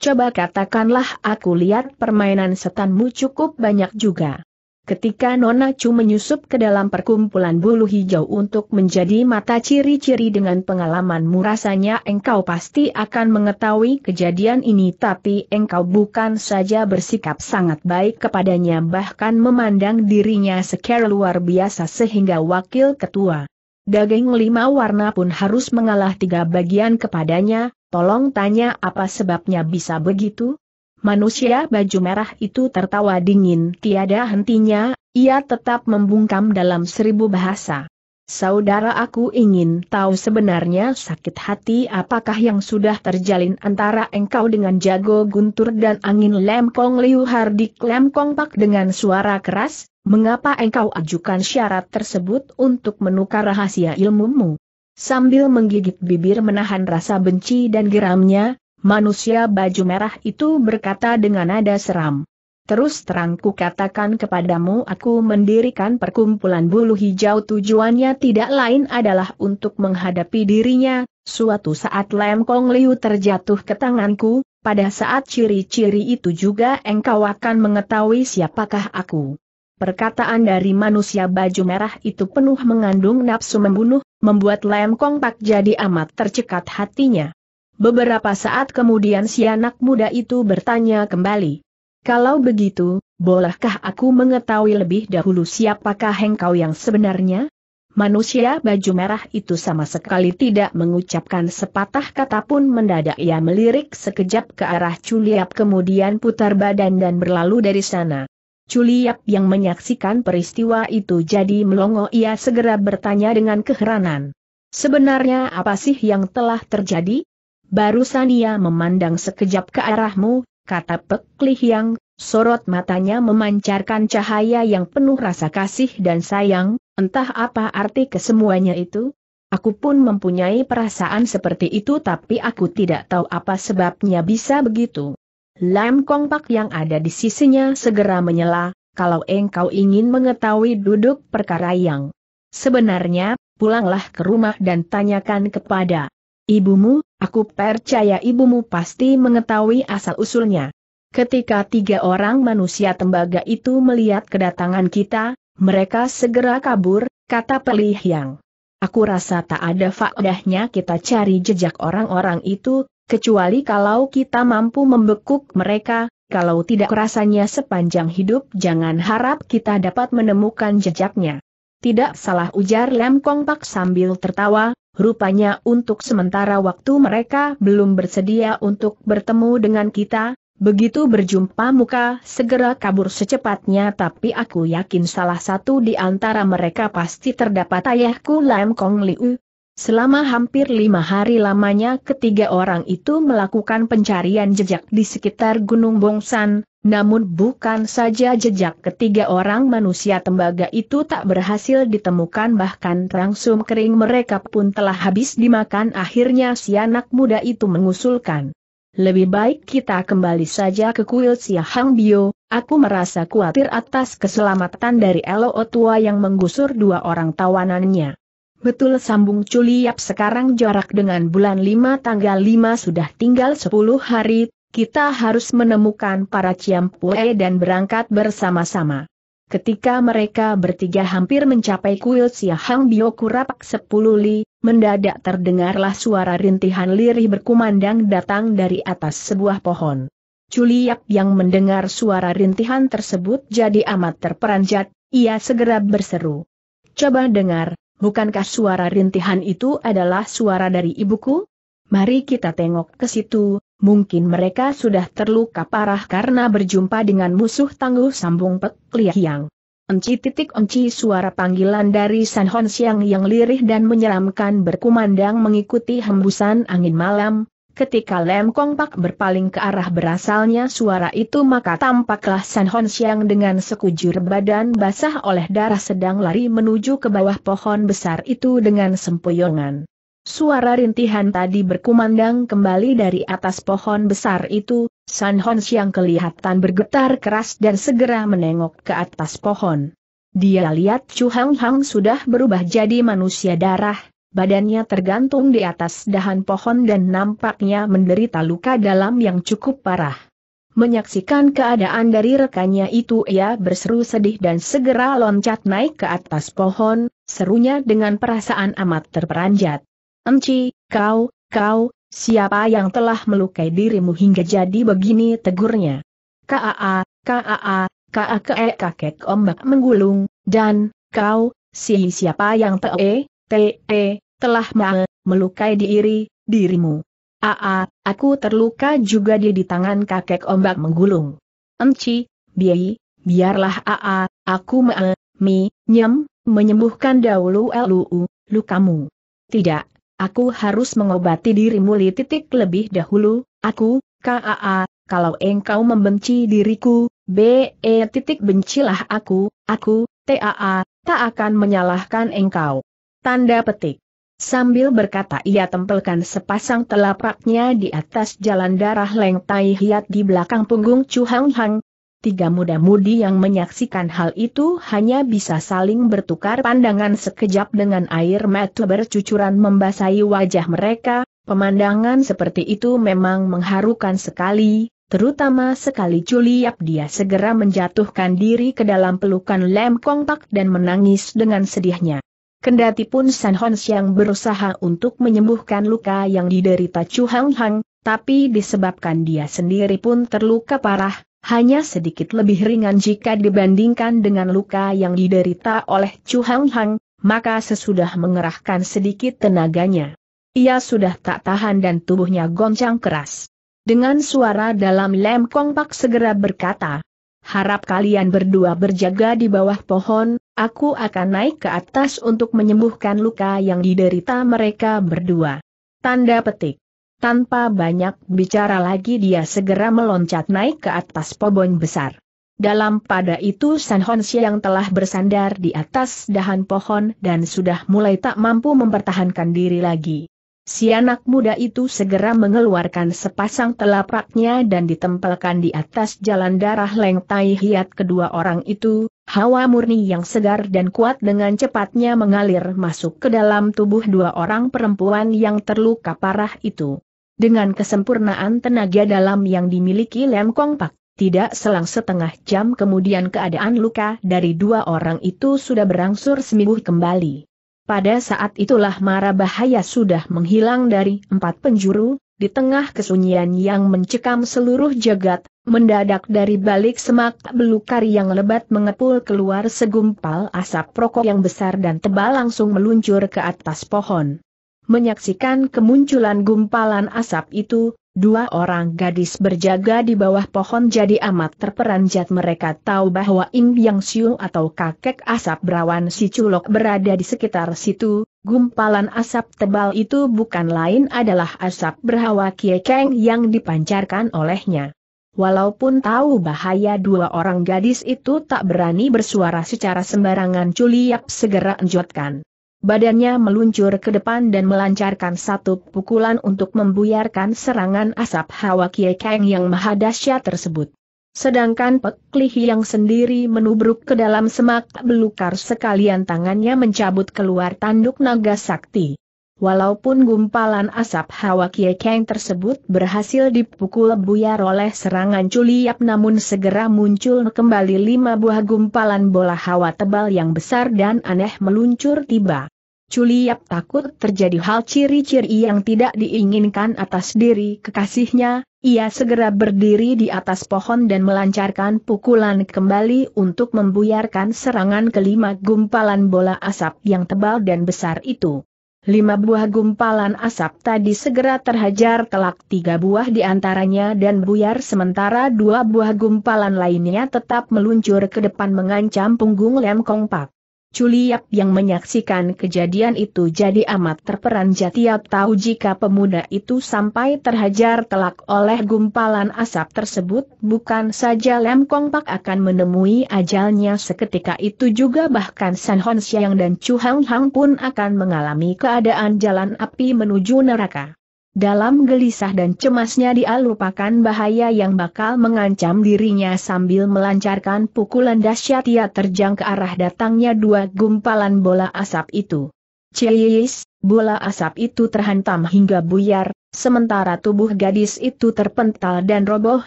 Coba katakanlah aku lihat permainan setanmu cukup banyak juga. Ketika Nona Chu menyusup ke dalam perkumpulan bulu hijau untuk menjadi mata ciri-ciri dengan pengalaman, rasanya engkau pasti akan mengetahui kejadian ini tapi engkau bukan saja bersikap sangat baik kepadanya bahkan memandang dirinya secara luar biasa sehingga wakil ketua. Daging lima warna pun harus mengalah tiga bagian kepadanya, tolong tanya apa sebabnya bisa begitu? Manusia baju merah itu tertawa dingin tiada hentinya, ia tetap membungkam dalam seribu bahasa. Saudara aku ingin tahu sebenarnya sakit hati apakah yang sudah terjalin antara engkau dengan Jago Guntur dan angin Lemkong Liu Hardik Lemkong Pak dengan suara keras, mengapa engkau ajukan syarat tersebut untuk menukar rahasia ilmumu? Sambil menggigit bibir menahan rasa benci dan geramnya, Manusia baju merah itu berkata dengan nada seram. Terus terang ku katakan kepadamu aku mendirikan perkumpulan bulu hijau tujuannya tidak lain adalah untuk menghadapi dirinya, suatu saat Lem Kong Liu terjatuh ke tanganku, pada saat ciri-ciri itu juga engkau akan mengetahui siapakah aku. Perkataan dari manusia baju merah itu penuh mengandung nafsu membunuh, membuat Lem Kong Pak jadi amat tercekat hatinya. Beberapa saat kemudian si anak muda itu bertanya kembali. Kalau begitu, bolehkah aku mengetahui lebih dahulu siapakah hengkau yang sebenarnya? Manusia baju merah itu sama sekali tidak mengucapkan sepatah kata pun mendadak ia melirik sekejap ke arah Culiap kemudian putar badan dan berlalu dari sana. Culiap yang menyaksikan peristiwa itu jadi melongo ia segera bertanya dengan keheranan. Sebenarnya apa sih yang telah terjadi? Barusan ia memandang sekejap ke arahmu, kata Pek Lihyang, sorot matanya memancarkan cahaya yang penuh rasa kasih dan sayang, entah apa arti kesemuanya itu. Aku pun mempunyai perasaan seperti itu tapi aku tidak tahu apa sebabnya bisa begitu. Lam Kong Pak yang ada di sisinya segera menyela, kalau engkau ingin mengetahui duduk perkara yang sebenarnya, pulanglah ke rumah dan tanyakan kepada Ibumu, aku percaya ibumu pasti mengetahui asal-usulnya. Ketika tiga orang manusia tembaga itu melihat kedatangan kita, mereka segera kabur, kata Pelihyang. Aku rasa tak ada faedahnya kita cari jejak orang-orang itu, kecuali kalau kita mampu membekuk mereka, kalau tidak rasanya sepanjang hidup jangan harap kita dapat menemukan jejaknya. Tidak salah ujar Lem Kong Pak sambil tertawa, Rupanya untuk sementara waktu mereka belum bersedia untuk bertemu dengan kita, Begitu berjumpa muka, segera kabur secepatnya tapi aku yakin salah satu di antara mereka pasti terdapat ayahku Lam Kong Liu. Selama hampir lima hari lamanya ketiga orang itu melakukan pencarian jejak di sekitar Gunung Bongsan, namun bukan saja jejak ketiga orang manusia tembaga itu tak berhasil ditemukan bahkan rangsum kering mereka pun telah habis dimakan akhirnya si anak muda itu mengusulkan. Lebih baik kita kembali saja ke kuil Siahang Bio, aku merasa khawatir atas keselamatan dari Elo Otua yang menggusur dua orang tawanannya. Betul sambung Culiap sekarang jarak dengan bulan 5 tanggal 5 sudah tinggal 10 hari, kita harus menemukan para Ciampue dan berangkat bersama-sama. Ketika mereka bertiga hampir mencapai kuil Siahang Biokurapak 10 li, mendadak terdengarlah suara rintihan lirih berkumandang datang dari atas sebuah pohon. Culiak yang mendengar suara rintihan tersebut jadi amat terperanjat, ia segera berseru. Coba dengar, bukankah suara rintihan itu adalah suara dari ibuku? Mari kita tengok ke situ, Mungkin mereka sudah terluka parah karena berjumpa dengan musuh tangguh sambung Pek Liang. Enci titik enci suara panggilan dari San Hon Siang yang lirih dan menyeramkan berkumandang mengikuti hembusan angin malam, Ketika Lem Kong Pak berpaling ke arah berasalnya suara itu maka tampaklah San Hon Siang dengan sekujur badan basah oleh darah sedang lari menuju ke bawah pohon besar itu dengan sempoyongan. Suara rintihan tadi berkumandang kembali dari atas pohon besar itu, San Hon yang kelihatan bergetar keras dan segera menengok ke atas pohon. Dia lihat Chu Hang Hang sudah berubah jadi manusia darah, badannya tergantung di atas dahan pohon dan nampaknya menderita luka dalam yang cukup parah. Menyaksikan keadaan dari rekannya itu ia berseru sedih dan segera loncat naik ke atas pohon, serunya dengan perasaan amat terperanjat. Emci, kau, kau, siapa yang telah melukai dirimu hingga jadi begini tegurnya? Kaa, kaa, kaa kee kakek ombak menggulung, dan, kau, si siapa yang te, e, te, e, telah ma, melukai diri, dirimu. Aa, aku terluka juga di di tangan kakek ombak menggulung. Emci, biayi, biarlah Aa, aku me, mi, nyem, menyembuhkan dahulu e, luu, lukamu. Tidak, Aku harus mengobati dirimu li titik lebih dahulu, aku, KAA, kalau engkau membenci diriku, BE titik bencilah aku, aku, TAA, tak akan menyalahkan engkau. Tanda petik. Sambil berkata ia tempelkan sepasang telapaknya di atas jalan darah Leng Tai Hiat di belakang punggung Chu Hang Hang, Tiga muda-mudi yang menyaksikan hal itu hanya bisa saling bertukar pandangan sekejap dengan air mata bercucuran membasahi wajah mereka, pemandangan seperti itu memang mengharukan sekali, terutama sekali Juliap dia segera menjatuhkan diri ke dalam pelukan Lem Kong dan menangis dengan sedihnya. Kendati pun San Hons yang berusaha untuk menyembuhkan luka yang diderita Chu Hang Hang, tapi disebabkan dia sendiri pun terluka parah, hanya sedikit lebih ringan jika dibandingkan dengan luka yang diderita oleh Chu Hang Hang, maka sesudah mengerahkan sedikit tenaganya. Ia sudah tak tahan dan tubuhnya goncang keras. Dengan suara dalam lem Kong Pak segera berkata, Harap kalian berdua berjaga di bawah pohon, aku akan naik ke atas untuk menyembuhkan luka yang diderita mereka berdua. Tanda petik. Tanpa banyak bicara lagi dia segera meloncat naik ke atas pohon besar. Dalam pada itu San Honsi yang telah bersandar di atas dahan pohon dan sudah mulai tak mampu mempertahankan diri lagi. Si anak muda itu segera mengeluarkan sepasang telapaknya dan ditempelkan di atas jalan darah Leng Tai Hiat kedua orang itu, hawa murni yang segar dan kuat dengan cepatnya mengalir masuk ke dalam tubuh dua orang perempuan yang terluka parah itu. Dengan kesempurnaan tenaga dalam yang dimiliki Lem Kong Pak, tidak selang setengah jam kemudian keadaan luka dari dua orang itu sudah berangsur sembuh kembali. Pada saat itulah mara bahaya sudah menghilang dari empat penjuru, di tengah kesunyian yang mencekam seluruh jagat, mendadak dari balik semak belukar yang lebat mengepul keluar segumpal asap rokok yang besar dan tebal langsung meluncur ke atas pohon. Menyaksikan kemunculan gumpalan asap itu, dua orang gadis berjaga di bawah pohon jadi amat terperanjat mereka tahu bahwa Im Yang Siu atau kakek asap berawan si Culok berada di sekitar situ, gumpalan asap tebal itu bukan lain adalah asap berhawa kiekeng yang dipancarkan olehnya. Walaupun tahu bahaya dua orang gadis itu tak berani bersuara secara sembarangan Culiap segera enjotkan. Badannya meluncur ke depan dan melancarkan satu pukulan untuk membuyarkan serangan asap hawa Kie Kang yang maha dahsyat tersebut. Sedangkan Pek Lihi yang sendiri menubruk ke dalam semak belukar sekalian tangannya mencabut keluar tanduk naga sakti. Walaupun gumpalan asap Hawa Kie Kang tersebut berhasil dipukul buyar oleh serangan Culiap namun segera muncul kembali lima buah gumpalan bola hawa tebal yang besar dan aneh meluncur tiba. Culiap takut terjadi hal ciri-ciri yang tidak diinginkan atas diri kekasihnya, ia segera berdiri di atas pohon dan melancarkan pukulan kembali untuk membuyarkan serangan kelima gumpalan bola asap yang tebal dan besar itu. Lima buah gumpalan asap tadi segera terhajar telak tiga buah di antaranya dan buyar sementara dua buah gumpalan lainnya tetap meluncur ke depan mengancam punggung Lem Kong Pak. Culiap yang menyaksikan kejadian itu jadi amat terperanjat tiap tahu jika pemuda itu sampai terhajar telak oleh gumpalan asap tersebut bukan saja Lem Kong Pak akan menemui ajalnya seketika itu juga bahkan San Hon Siang dan Chu Hang Hang pun akan mengalami keadaan jalan api menuju neraka. Dalam gelisah dan cemasnya dia lupakan bahaya yang bakal mengancam dirinya sambil melancarkan pukulan dahsyat ia terjang ke arah datangnya dua gumpalan bola asap itu. Cies, bola asap itu terhantam hingga buyar, sementara tubuh gadis itu terpental dan roboh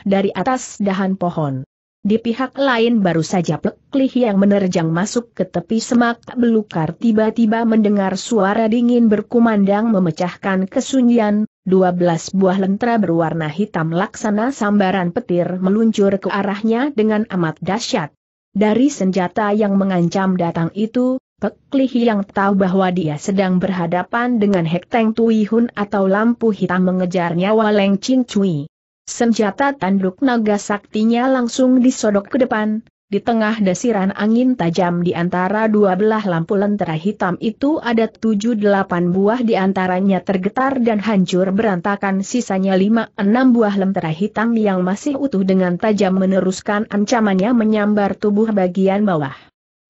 dari atas dahan pohon. Di pihak lain baru saja peklih yang menerjang masuk ke tepi semak belukar tiba-tiba mendengar suara dingin berkumandang memecahkan kesunyian, 12 buah lentera berwarna hitam laksana sambaran petir meluncur ke arahnya dengan amat dahsyat. Dari senjata yang mengancam datang itu, Peklihi yang tahu bahwa dia sedang berhadapan dengan Hekteng Tui Hun atau lampu hitam mengejar nyawa Leng Chin Cui. Senjata tanduk naga saktinya langsung disodok ke depan, di tengah desiran angin tajam di antara dua belah lampu lentera hitam itu ada tujuh delapan buah di antaranya tergetar dan hancur berantakan sisanya lima enam buah lentera hitam yang masih utuh dengan tajam meneruskan ancamannya menyambar tubuh bagian bawah.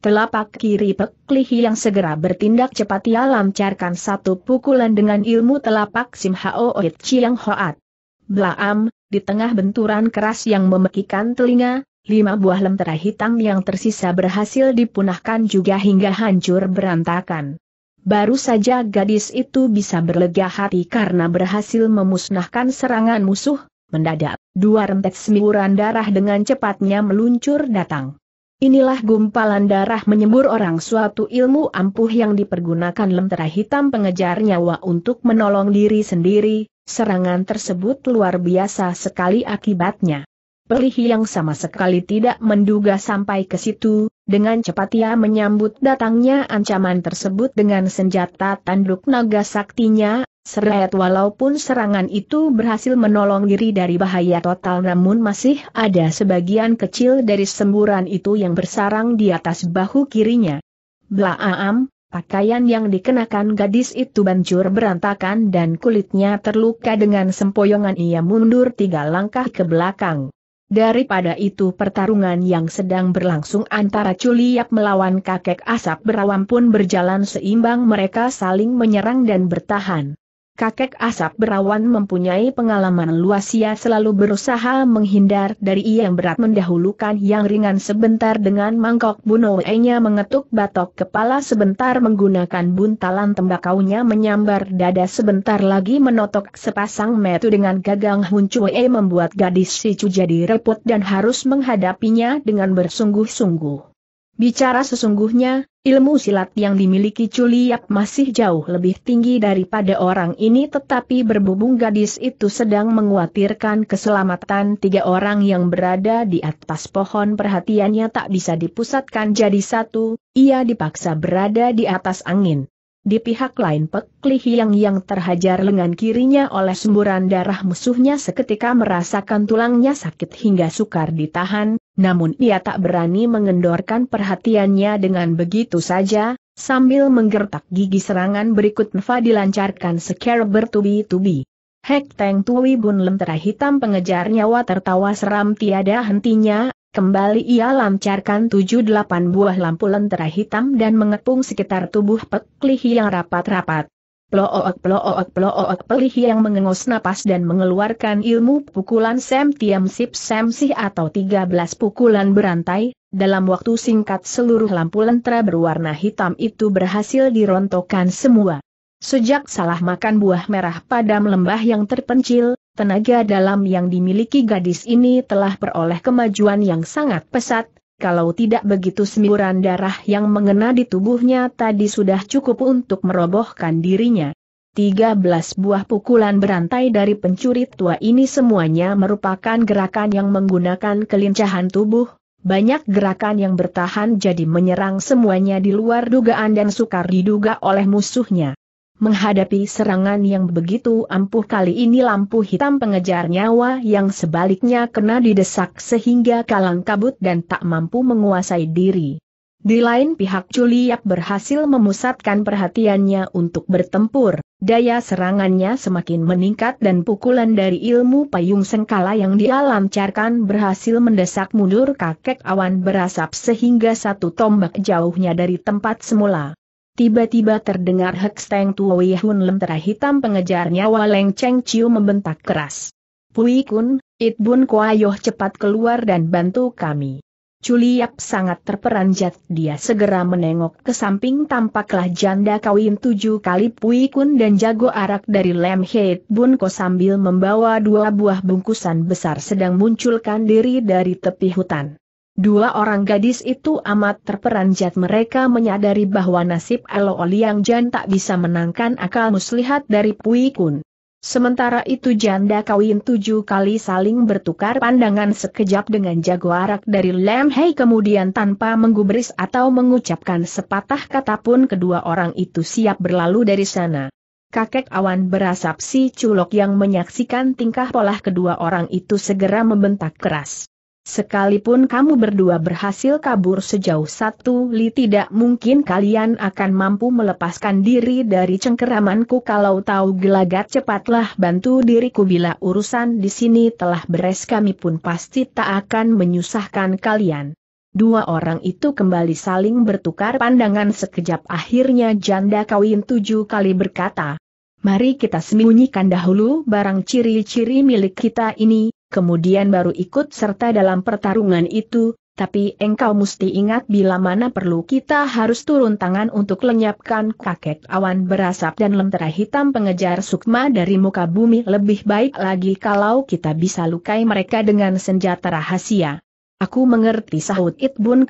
Telapak kiri peklihi yang segera bertindak cepat ia lancarkan satu pukulan dengan ilmu telapak Sim Hao Oit Chiang Hoat. Blaam, di tengah benturan keras yang memekikan telinga, Lima buah lentera hitam yang tersisa berhasil dipunahkan juga hingga hancur berantakan. Baru saja gadis itu bisa berlega hati karena berhasil memusnahkan serangan musuh, mendadak, dua rentet semburan darah dengan cepatnya meluncur datang. Inilah gumpalan darah menyembur orang suatu ilmu ampuh yang dipergunakan lentera hitam pengejar nyawa untuk menolong diri sendiri, serangan tersebut luar biasa sekali akibatnya. Pelihi yang sama sekali tidak menduga sampai ke situ, dengan cepat ia menyambut datangnya ancaman tersebut dengan senjata tanduk naga saktinya, seret walaupun serangan itu berhasil menolong diri dari bahaya total namun masih ada sebagian kecil dari semburan itu yang bersarang di atas bahu kirinya. Blaam, Pakaian yang dikenakan gadis itu banjur berantakan dan kulitnya terluka dengan sempoyongan ia mundur tiga langkah ke belakang. Daripada itu pertarungan yang sedang berlangsung antara Culiap melawan kakek asap berawam pun berjalan seimbang mereka saling menyerang dan bertahan kakek asap berawan mempunyai pengalaman luas ia selalu berusaha menghindar dari yang berat mendahulukan yang ringan sebentar dengan mangkok bunoe-nya mengetuk batok kepala sebentar menggunakan buntalan tembakaunya menyambar dada sebentar lagi menotok sepasang metu dengan gagang huncue membuat gadis si cu jadi repot dan harus menghadapinya dengan bersungguh-sungguh. Bicara sesungguhnya, Ilmu silat yang dimiliki Culiap masih jauh lebih tinggi daripada orang ini tetapi berbubung gadis itu sedang menguatirkan keselamatan tiga orang yang berada di atas pohon perhatiannya tak bisa dipusatkan jadi satu, ia dipaksa berada di atas angin. Di pihak lain Pek yang terhajar lengan kirinya oleh semburan darah musuhnya seketika merasakan tulangnya sakit hingga sukar ditahan, namun ia tak berani mengendorkan perhatiannya dengan begitu saja, sambil menggertak gigi serangan berikut Nfa dilancarkan secara bertubi-tubi. Hek Teng Tui Bun lentera hitam pengejar nyawa tertawa seram tiada hentinya, kembali ia lancarkan tujuh delapan buah lampu lentera hitam dan mengepung sekitar tubuh peklihi yang rapat-rapat. Ploot ploot ploot pelih yang mengengos napas dan mengeluarkan ilmu pukulan Sam Tiam Sip Sam Sih atau 13 pukulan berantai, dalam waktu singkat seluruh lampu lentera berwarna hitam itu berhasil dirontokkan semua. Sejak salah makan buah merah padam lembah yang terpencil, tenaga dalam yang dimiliki gadis ini telah peroleh kemajuan yang sangat pesat, kalau tidak begitu semburan darah yang mengena di tubuhnya tadi sudah cukup untuk merobohkan dirinya. 13 buah pukulan berantai dari pencuri tua ini semuanya merupakan gerakan yang menggunakan kelincahan tubuh, banyak gerakan yang bertahan jadi menyerang semuanya di luar dugaan dan sukar diduga oleh musuhnya. Menghadapi serangan yang begitu ampuh kali ini lampu hitam pengejar nyawa yang sebaliknya kena didesak sehingga kalang kabut dan tak mampu menguasai diri. Di lain pihak Culiak berhasil memusatkan perhatiannya untuk bertempur, daya serangannya semakin meningkat dan pukulan dari ilmu payung sengkala yang dia lancarkan berhasil mendesak mundur kakek awan berasap sehingga satu tombak jauhnya dari tempat semula. Tiba-tiba terdengar Heksteng Tuwi Hun lentera hitam pengejar nyawa Leng Cheng Chiu membentak keras. Pui Kun, It Bun Kuayoh cepat keluar dan bantu kami. Culiap sangat terperanjat, dia segera menengok ke samping tampaklah janda kawin tujuh kali Pui Kun dan jago arak dari Lem Heit Bun Ko sambil membawa dua buah bungkusan besar sedang munculkan diri dari tepi hutan. Dua orang gadis itu amat terperanjat mereka menyadari bahwa nasib Alo Liang Jan tak bisa menangkan akal muslihat dari Pui Kun. Sementara itu janda kawin tujuh kali saling bertukar pandangan sekejap dengan jago arak dari Lam Hei kemudian tanpa menggubris atau mengucapkan sepatah kata pun kedua orang itu siap berlalu dari sana. Kakek awan berasap si culok yang menyaksikan tingkah polah kedua orang itu segera membentak keras. Sekalipun kamu berdua berhasil kabur sejauh satu li tidak mungkin kalian akan mampu melepaskan diri dari cengkeramanku kalau tahu gelagat cepatlah bantu diriku bila urusan di sini telah beres kami pun pasti tak akan menyusahkan kalian. Dua orang itu kembali saling bertukar pandangan sekejap akhirnya janda kawin tujuh kali berkata. Mari kita sembunyikan dahulu barang ciri-ciri milik kita ini, kemudian baru ikut serta dalam pertarungan itu, tapi engkau mesti ingat bila mana perlu kita harus turun tangan untuk lenyapkan kakek awan berasap dan lentera hitam pengejar sukma dari muka bumi lebih baik lagi kalau kita bisa lukai mereka dengan senjata rahasia. Aku mengerti sahut Itbun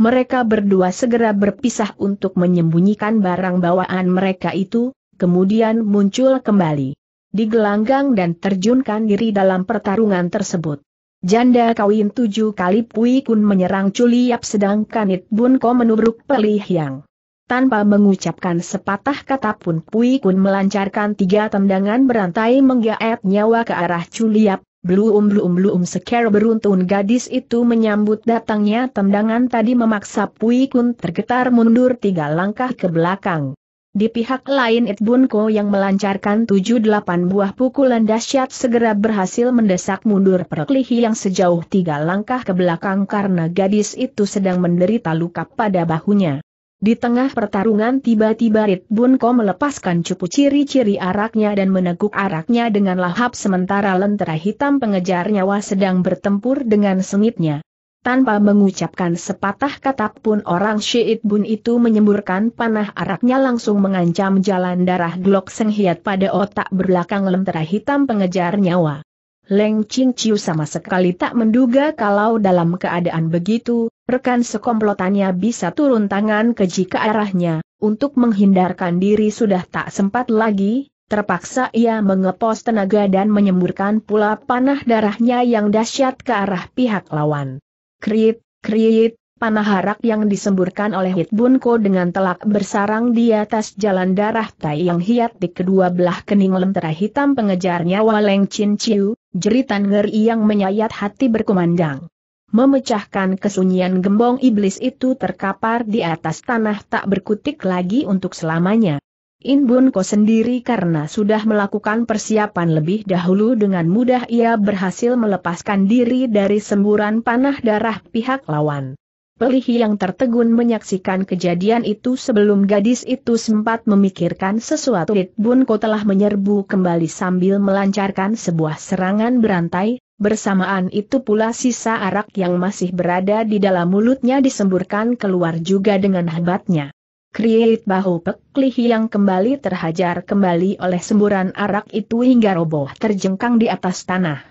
Mereka berdua segera berpisah untuk menyembunyikan barang bawaan mereka itu, kemudian muncul kembali digelanggang dan terjunkan diri dalam pertarungan tersebut. Janda kawin tujuh kali Pui Kun menyerang Culiap sedangkan It Bun Ko menubruk yang. Tanpa mengucapkan sepatah kata pun Pui Kun melancarkan tiga tendangan berantai menggaet nyawa ke arah Culiap, Bluum-bluum-bluum seker beruntun gadis itu menyambut datangnya tendangan tadi memaksa Pui Kun tergetar mundur tiga langkah ke belakang. Di pihak lain Itbunko yang melancarkan tujuh delapan buah pukulan dahsyat segera berhasil mendesak mundur Perklihi yang sejauh tiga langkah ke belakang karena gadis itu sedang menderita luka pada bahunya. Di tengah pertarungan tiba-tiba Itbunko melepaskan cupu ciri-ciri araknya dan meneguk araknya dengan lahap sementara lentera hitam pengejar nyawa sedang bertempur dengan sengitnya. Tanpa mengucapkan sepatah kata pun orang Syiit Bun itu menyemburkan panah araknya langsung mengancam jalan darah Glock Hiat pada otak berlakang lentera hitam pengejar nyawa. Leng Ching Chiu sama sekali tak menduga kalau dalam keadaan begitu, rekan sekomplotannya bisa turun tangan ke jika arahnya, untuk menghindarkan diri sudah tak sempat lagi, terpaksa ia mengepos tenaga dan menyemburkan pula panah darahnya yang dahsyat ke arah pihak lawan. Kriit, kriit, panah yang disemburkan oleh Hitbunko dengan telak bersarang di atas jalan darah Tai yang hiat di kedua belah kening lentera hitam pengejarnya Waleng Chin Chiu, jeritan ngeri yang menyayat hati berkumandang. Memecahkan kesunyian gembong iblis itu terkapar di atas tanah tak berkutik lagi untuk selamanya. In Bun Ko sendiri karena sudah melakukan persiapan lebih dahulu dengan mudah ia berhasil melepaskan diri dari semburan panah darah pihak lawan. Pelih yang tertegun menyaksikan kejadian itu sebelum gadis itu sempat memikirkan sesuatu Bun Ko telah menyerbu kembali sambil melancarkan sebuah serangan berantai, bersamaan itu pula sisa arak yang masih berada di dalam mulutnya disemburkan keluar juga dengan hebatnya. Kriit bahu Pek yang kembali terhajar kembali oleh semburan arak itu hingga roboh terjengkang di atas tanah.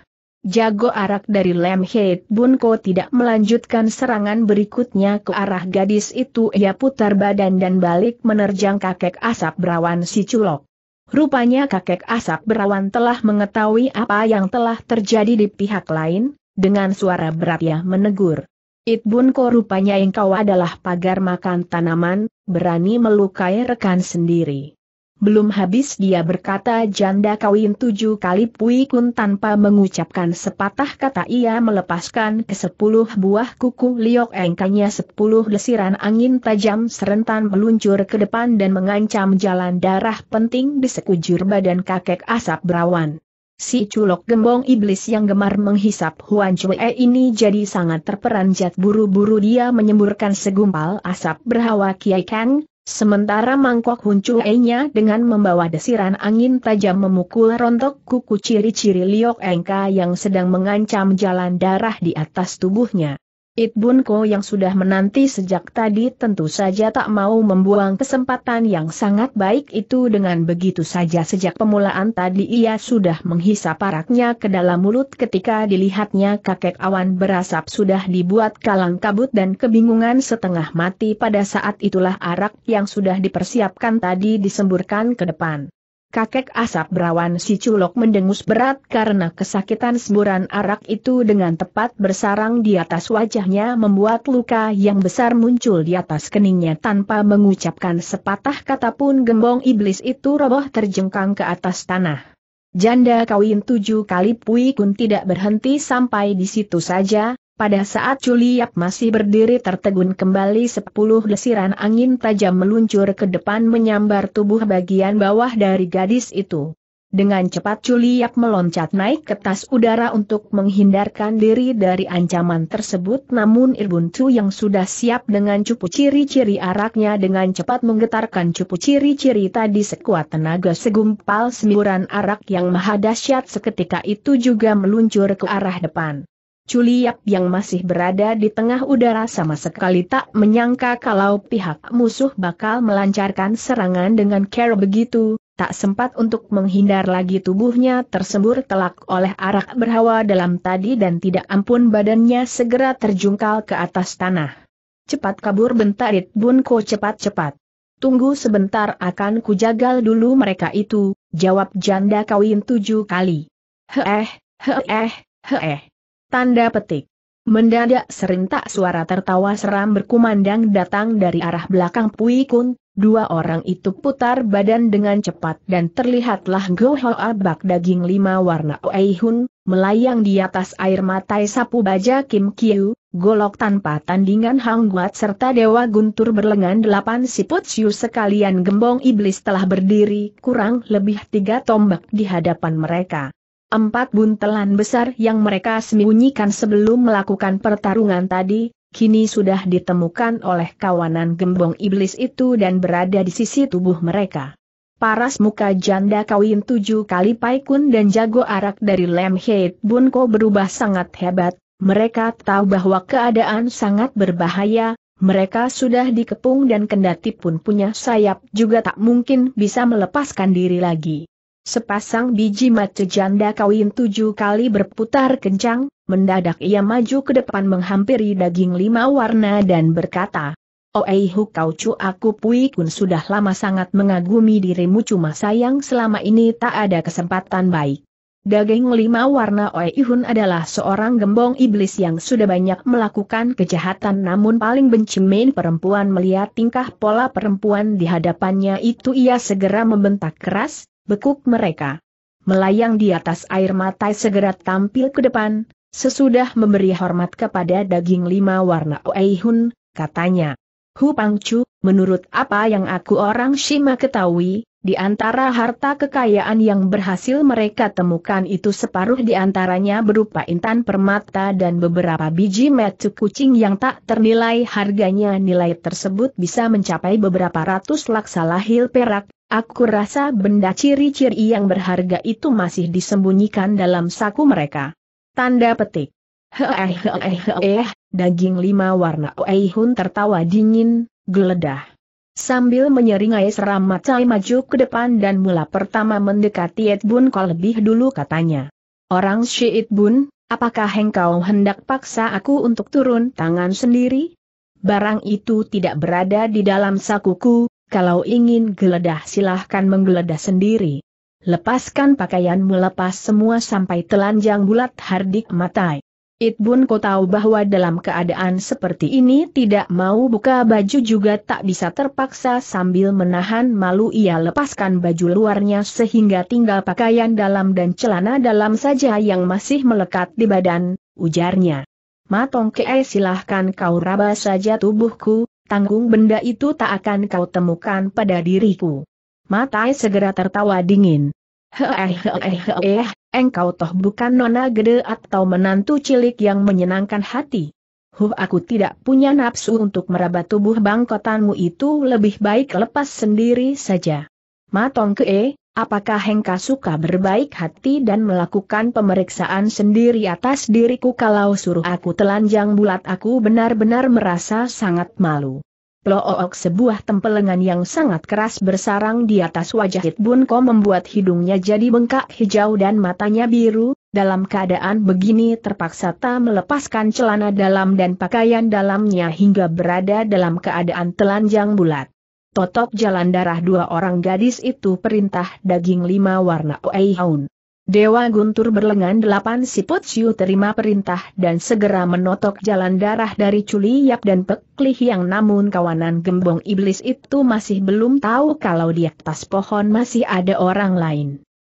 Jago arak dari Lem Heit Bunko tidak melanjutkan serangan berikutnya ke arah gadis itu ia putar badan dan balik menerjang kakek asap berawan si culok. Rupanya kakek asap berawan telah mengetahui apa yang telah terjadi di pihak lain, dengan suara berat ia menegur. It Bunko rupanya engkau adalah pagar makan tanaman, berani melukai rekan sendiri. Belum habis dia berkata janda kawin tujuh kali Pui Kun tanpa mengucapkan sepatah kata ia melepaskan ke sepuluh buah kuku liok engkanya sepuluh desiran angin tajam serentan meluncur ke depan dan mengancam jalan darah penting di sekujur badan kakek asap berawan. Si culok gembong iblis yang gemar menghisap Huan Chue ini jadi sangat terperanjat buru-buru dia menyemburkan segumpal asap berhawa Kiai Kang, sementara mangkok Hun Chue-nya dengan membawa desiran angin tajam memukul rontok kuku ciri-ciri Liok Engka yang sedang mengancam jalan darah di atas tubuhnya. It Ko yang sudah menanti sejak tadi tentu saja tak mau membuang kesempatan yang sangat baik itu dengan begitu saja sejak pemulaan tadi ia sudah menghisap paraknya ke dalam mulut ketika dilihatnya kakek awan berasap sudah dibuat kalang kabut dan kebingungan setengah mati pada saat itulah arak yang sudah dipersiapkan tadi disemburkan ke depan kakek asap berawan si culok mendengus berat karena kesakitan semburan arak itu dengan tepat bersarang di atas wajahnya membuat luka yang besar muncul di atas keningnya tanpa mengucapkan sepatah kata pun gembong iblis itu roboh terjengkang ke atas tanah. Janda kawin tujuh kali pui kun tidak berhenti sampai di situ saja, pada saat Juliap masih berdiri tertegun kembali sepuluh lesiran angin tajam meluncur ke depan menyambar tubuh bagian bawah dari gadis itu. Dengan cepat Juliap meloncat naik ke tas udara untuk menghindarkan diri dari ancaman tersebut namun Irbun Tu yang sudah siap dengan cupu ciri-ciri araknya dengan cepat menggetarkan cupu ciri-ciri tadi sekuat tenaga segumpal semburan arak yang maha dahsyat seketika itu juga meluncur ke arah depan. Culiap yang masih berada di tengah udara sama sekali tak menyangka kalau pihak musuh bakal melancarkan serangan dengan cara begitu, tak sempat untuk menghindar lagi tubuhnya tersembur telak oleh arak berhawa dalam tadi dan tidak ampun badannya segera terjungkal ke atas tanah. Cepat kabur bentar It Bunko cepat-cepat. Tunggu sebentar akan kujagal dulu mereka itu, jawab janda kawin tujuh kali. Heeh, heeh, heeh. Tanda petik. Mendadak serentak suara tertawa seram berkumandang datang dari arah belakang Pui Kun, dua orang itu putar badan dengan cepat dan terlihatlah Gohoa bak daging lima warna Oeihun, melayang di atas air matai sapu baja Kim Kiu, golok tanpa tandingan Hang Guat serta Dewa Guntur berlengan delapan siput siu sekalian gembong iblis telah berdiri kurang lebih tiga tombak di hadapan mereka. Empat buntelan besar yang mereka sembunyikan sebelum melakukan pertarungan tadi, kini sudah ditemukan oleh kawanan gembong iblis itu dan berada di sisi tubuh mereka. Paras muka janda kawin tujuh kali paikun dan jago arak dari Lem Hate Bunko berubah sangat hebat, mereka tahu bahwa keadaan sangat berbahaya, mereka sudah dikepung dan kendati pun punya sayap juga tak mungkin bisa melepaskan diri lagi. Sepasang biji mata janda kawin tujuh kali berputar kencang, mendadak ia maju ke depan menghampiri daging lima warna dan berkata, Oeihu kau cu aku Pui Kun sudah lama sangat mengagumi dirimu cuma sayang selama ini tak ada kesempatan baik. Daging lima warna Oh Oeihun adalah seorang gembong iblis yang sudah banyak melakukan kejahatan namun paling benci main perempuan melihat tingkah pola perempuan di hadapannya itu ia segera membentak keras, bekuk mereka. Melayang di atas air mata segera tampil ke depan, sesudah memberi hormat kepada daging lima warna Oeihun, katanya. Hu Pangcu, menurut apa yang aku orang Shima ketahui, di antara harta kekayaan yang berhasil mereka temukan itu separuh di antaranya berupa intan permata dan beberapa biji metu kucing yang tak ternilai harganya nilai tersebut bisa mencapai beberapa ratus laksa lahir perak, Aku rasa benda ciri-ciri yang berharga itu masih disembunyikan dalam saku mereka. Tanda petik. Heeh eh, daging lima warna Oeihun tertawa dingin, geledah. Sambil menyeringai seram matai maju ke depan dan mula pertama mendekati Ed Bun kau lebih dulu katanya. Orang Syiit Bun, apakah engkau hendak paksa aku untuk turun tangan sendiri? Barang itu tidak berada di dalam sakuku, kalau ingin geledah silahkan menggeledah sendiri. Lepaskan pakaian melepas semua sampai telanjang bulat hardik matai. pun kau tahu bahwa dalam keadaan seperti ini tidak mau buka baju juga tak bisa terpaksa sambil menahan malu ia lepaskan baju luarnya sehingga tinggal pakaian dalam dan celana dalam saja yang masih melekat di badan, ujarnya. Matong ke silahkan kau raba saja tubuhku, tanggung benda itu tak akan kau temukan pada diriku. Matai segera tertawa dingin. Heh eh, engkau toh bukan nona gede atau menantu cilik yang menyenangkan hati. Huh aku tidak punya nafsu untuk meraba tubuh bangkotanmu itu lebih baik lepas sendiri saja. Matong ke eh? apakah Hengka suka berbaik hati dan melakukan pemeriksaan sendiri atas diriku kalau suruh aku telanjang bulat aku benar-benar merasa sangat malu. Plook sebuah tempelengan yang sangat keras bersarang di atas wajah Hitbun Ko membuat hidungnya jadi bengkak hijau dan matanya biru, dalam keadaan begini terpaksa Ta melepaskan celana dalam dan pakaian dalamnya hingga berada dalam keadaan telanjang bulat. Totok jalan darah dua orang gadis itu perintah daging lima warna Oi Dewa Guntur berlengan delapan siput siu terima perintah dan segera menotok jalan darah dari Culi Yap dan Peklih yang namun kawanan gembong iblis itu masih belum tahu kalau di atas pohon masih ada orang lain.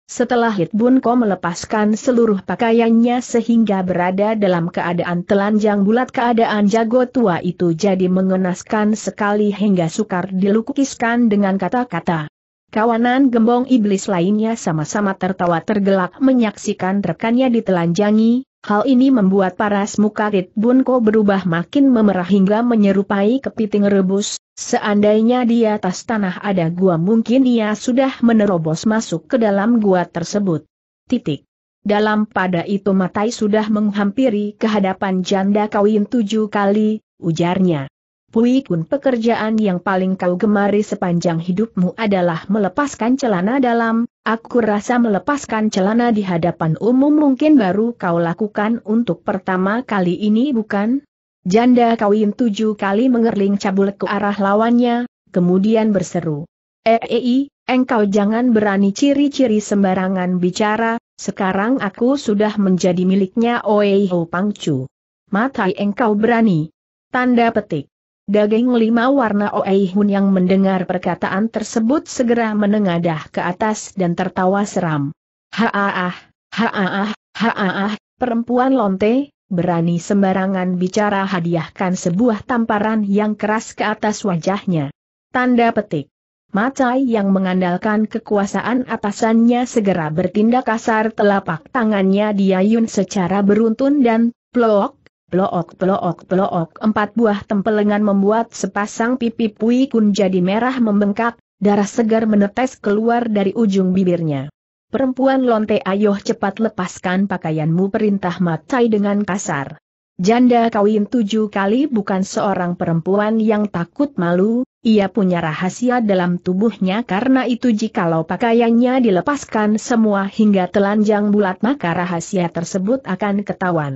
Setelah Hitbun Ko melepaskan seluruh pakaiannya sehingga berada dalam keadaan telanjang bulat keadaan jago tua itu jadi mengenaskan sekali hingga sukar dilukiskan dengan kata-kata. Kawanan gembong iblis lainnya sama-sama tertawa tergelak menyaksikan rekannya ditelanjangi, hal ini membuat paras muka Hitbun Ko berubah makin memerah hingga menyerupai kepiting rebus, Seandainya di atas tanah ada gua mungkin ia sudah menerobos masuk ke dalam gua tersebut. Titik. Dalam pada itu Matai sudah menghampiri kehadapan janda kawin tujuh kali, ujarnya. Pui kun pekerjaan yang paling kau gemari sepanjang hidupmu adalah melepaskan celana dalam, aku rasa melepaskan celana di hadapan umum mungkin baru kau lakukan untuk pertama kali ini bukan? Janda kawin tujuh kali mengerling cabul ke arah lawannya, kemudian berseru. Ei, eh, eh, engkau jangan berani ciri-ciri sembarangan bicara, sekarang aku sudah menjadi miliknya Oeiho Pangcu. Matai engkau berani. Tanda petik. Daging lima warna Oeihun yang mendengar perkataan tersebut segera menengadah ke atas dan tertawa seram. Haaah, haaah, haaah, perempuan lonte, berani sembarangan bicara hadiahkan sebuah tamparan yang keras ke atas wajahnya. Tanda petik. Macai yang mengandalkan kekuasaan atasannya segera bertindak kasar telapak tangannya diayun secara beruntun dan, plok, plok, plok, plok, empat buah tempelengan membuat sepasang pipi Pui Kun jadi merah membengkak, darah segar menetes keluar dari ujung bibirnya. Perempuan lonte ayoh cepat lepaskan pakaianmu perintah Matai dengan kasar. Janda kawin tujuh kali bukan seorang perempuan yang takut malu, ia punya rahasia dalam tubuhnya karena itu jikalau pakaiannya dilepaskan semua hingga telanjang bulat maka rahasia tersebut akan ketahuan.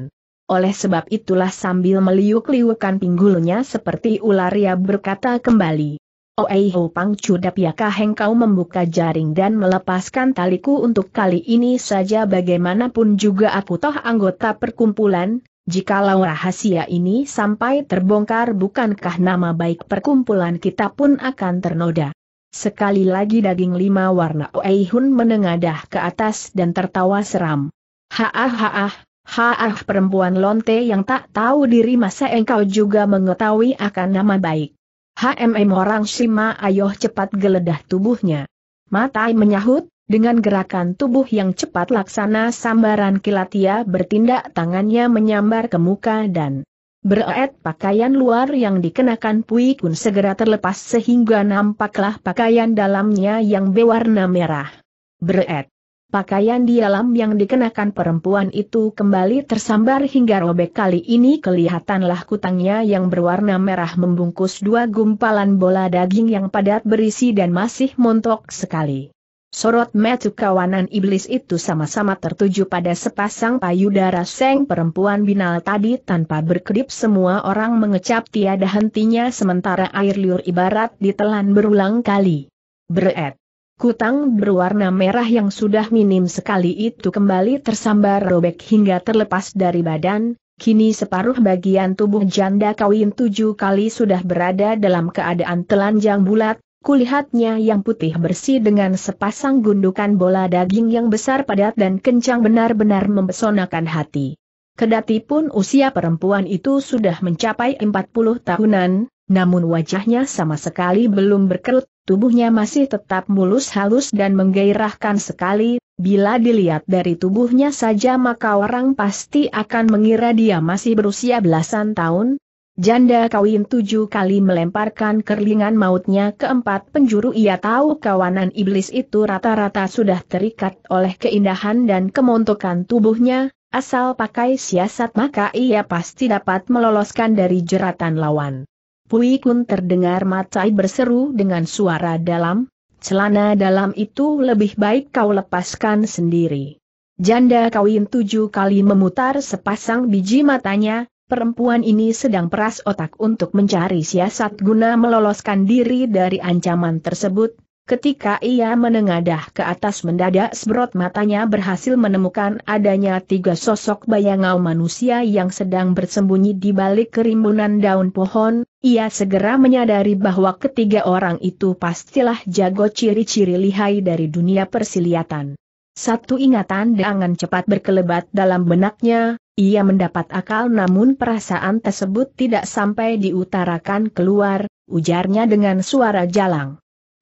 Oleh sebab itulah sambil meliuk-liukan pinggulnya seperti ular ia berkata kembali, Ho oh, eh, oh, Pang Cudap yakah engkau membuka jaring dan melepaskan taliku untuk kali ini saja bagaimanapun juga aku toh anggota perkumpulan, jikalau rahasia ini sampai terbongkar bukankah nama baik perkumpulan kita pun akan ternoda. Sekali lagi daging lima warna oh, eh, Hun menengadah ke atas dan tertawa seram. Haah haah, haah perempuan lonte yang tak tahu diri masa engkau juga mengetahui akan nama baik. HMM orang Sima Ayoh cepat geledah tubuhnya. Matai menyahut, dengan gerakan tubuh yang cepat laksana sambaran kilat ia bertindak tangannya menyambar ke muka dan Beret pakaian luar yang dikenakan Pui Kun segera terlepas sehingga nampaklah pakaian dalamnya yang berwarna merah. Beret. Pakaian di dalam yang dikenakan perempuan itu kembali tersambar hingga robek kali ini kelihatanlah kutangnya yang berwarna merah membungkus dua gumpalan bola daging yang padat berisi dan masih montok sekali. Sorot metu kawanan iblis itu sama-sama tertuju pada sepasang payudara seng perempuan binal tadi tanpa berkedip semua orang mengecap tiada hentinya sementara air liur ibarat ditelan berulang kali. Breet. Kutang berwarna merah yang sudah minim sekali itu kembali tersambar robek hingga terlepas dari badan, kini separuh bagian tubuh janda kawin tujuh kali sudah berada dalam keadaan telanjang bulat, kulihatnya yang putih bersih dengan sepasang gundukan bola daging yang besar padat dan kencang benar-benar mempesonakan hati. Kedati pun usia perempuan itu sudah mencapai 40 tahunan, namun wajahnya sama sekali belum berkerut, Tubuhnya masih tetap mulus halus dan menggairahkan sekali, bila dilihat dari tubuhnya saja maka orang pasti akan mengira dia masih berusia belasan tahun. Janda kawin tujuh kali melemparkan kerlingan mautnya ke empat penjuru ia tahu kawanan iblis itu rata-rata sudah terikat oleh keindahan dan kemontokan tubuhnya, asal pakai siasat maka ia pasti dapat meloloskan dari jeratan lawan. Pui Kun terdengar Macai berseru dengan suara dalam, celana dalam itu lebih baik kau lepaskan sendiri. Janda kawin tujuh kali memutar sepasang biji matanya, perempuan ini sedang peras otak untuk mencari siasat guna meloloskan diri dari ancaman tersebut, Ketika ia menengadah ke atas mendadak sebrot matanya berhasil menemukan adanya tiga sosok bayangau manusia yang sedang bersembunyi di balik kerimbunan daun pohon, ia segera menyadari bahwa ketiga orang itu pastilah jago ciri-ciri lihai dari dunia persilatan. Satu ingatan dengan cepat berkelebat dalam benaknya, ia mendapat akal namun perasaan tersebut tidak sampai diutarakan keluar, ujarnya dengan suara jalang.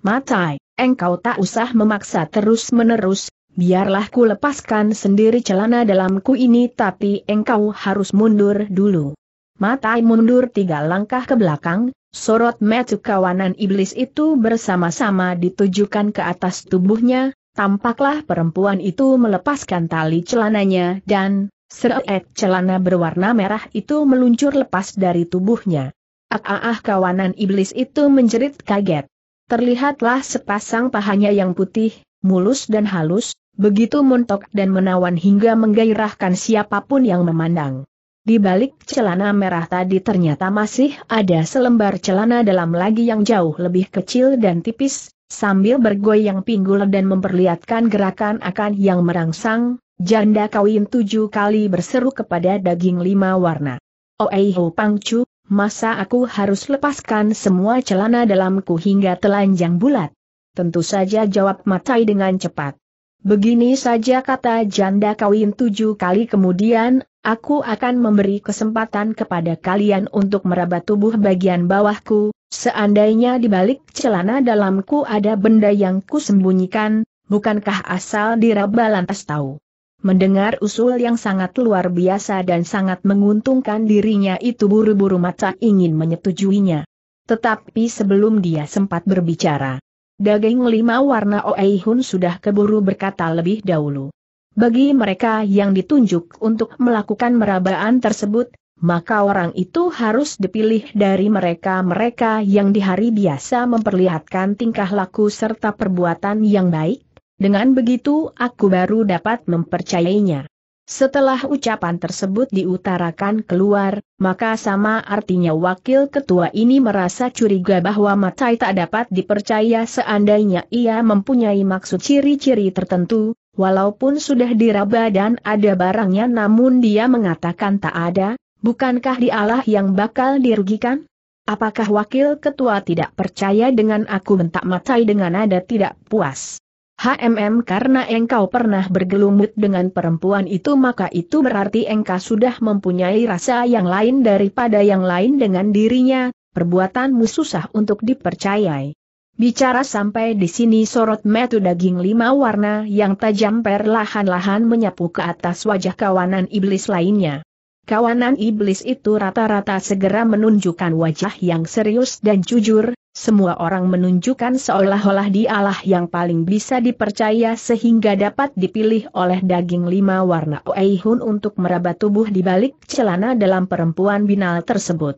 Matai, engkau tak usah memaksa terus-menerus, biarlah ku lepaskan sendiri celana dalamku ini tapi engkau harus mundur dulu. Matai mundur tiga langkah ke belakang, sorot metu kawanan iblis itu bersama-sama ditujukan ke atas tubuhnya, tampaklah perempuan itu melepaskan tali celananya dan, seret celana berwarna merah itu meluncur lepas dari tubuhnya. Ah, ah, ah kawanan iblis itu menjerit kaget. Terlihatlah sepasang pahanya yang putih, mulus dan halus, begitu montok dan menawan hingga menggairahkan siapapun yang memandang. Di balik celana merah tadi ternyata masih ada selembar celana dalam lagi yang jauh lebih kecil dan tipis, sambil bergoyang pinggul dan memperlihatkan gerakan akan yang merangsang, janda kawin tujuh kali berseru kepada daging lima warna. Oei Pangcu, masa aku harus lepaskan semua celana dalamku hingga telanjang bulat? Tentu saja jawab Matai dengan cepat. Begini saja kata janda kawin tujuh kali kemudian, aku akan memberi kesempatan kepada kalian untuk meraba tubuh bagian bawahku, seandainya di balik celana dalamku ada benda yang kusembunyikan, bukankah asal diraba lantas tahu? Mendengar usul yang sangat luar biasa dan sangat menguntungkan dirinya itu buru-buru Maca ingin menyetujuinya. Tetapi sebelum dia sempat berbicara, daging lima warna Oeihun sudah keburu berkata lebih dahulu. Bagi mereka yang ditunjuk untuk melakukan merabaan tersebut, maka orang itu harus dipilih dari mereka-mereka yang di hari biasa memperlihatkan tingkah laku serta perbuatan yang baik, dengan begitu aku baru dapat mempercayainya. Setelah ucapan tersebut diutarakan keluar, maka sama artinya wakil ketua ini merasa curiga bahwa Matai tak dapat dipercaya seandainya ia mempunyai maksud ciri-ciri tertentu, walaupun sudah diraba dan ada barangnya namun dia mengatakan tak ada, bukankah dialah yang bakal dirugikan? Apakah wakil ketua tidak percaya dengan aku bentak Matai dengan nada tidak puas? HMM karena engkau pernah bergelumut dengan perempuan itu maka itu berarti engkau sudah mempunyai rasa yang lain daripada yang lain dengan dirinya, perbuatanmu susah untuk dipercayai. Bicara sampai di sini sorot metu daging lima warna yang tajam perlahan-lahan menyapu ke atas wajah kawanan iblis lainnya. Kawanan iblis itu rata-rata segera menunjukkan wajah yang serius dan jujur, semua orang menunjukkan seolah-olah dialah yang paling bisa dipercaya sehingga dapat dipilih oleh daging lima warna Oeihun untuk meraba tubuh di balik celana dalam perempuan binal tersebut.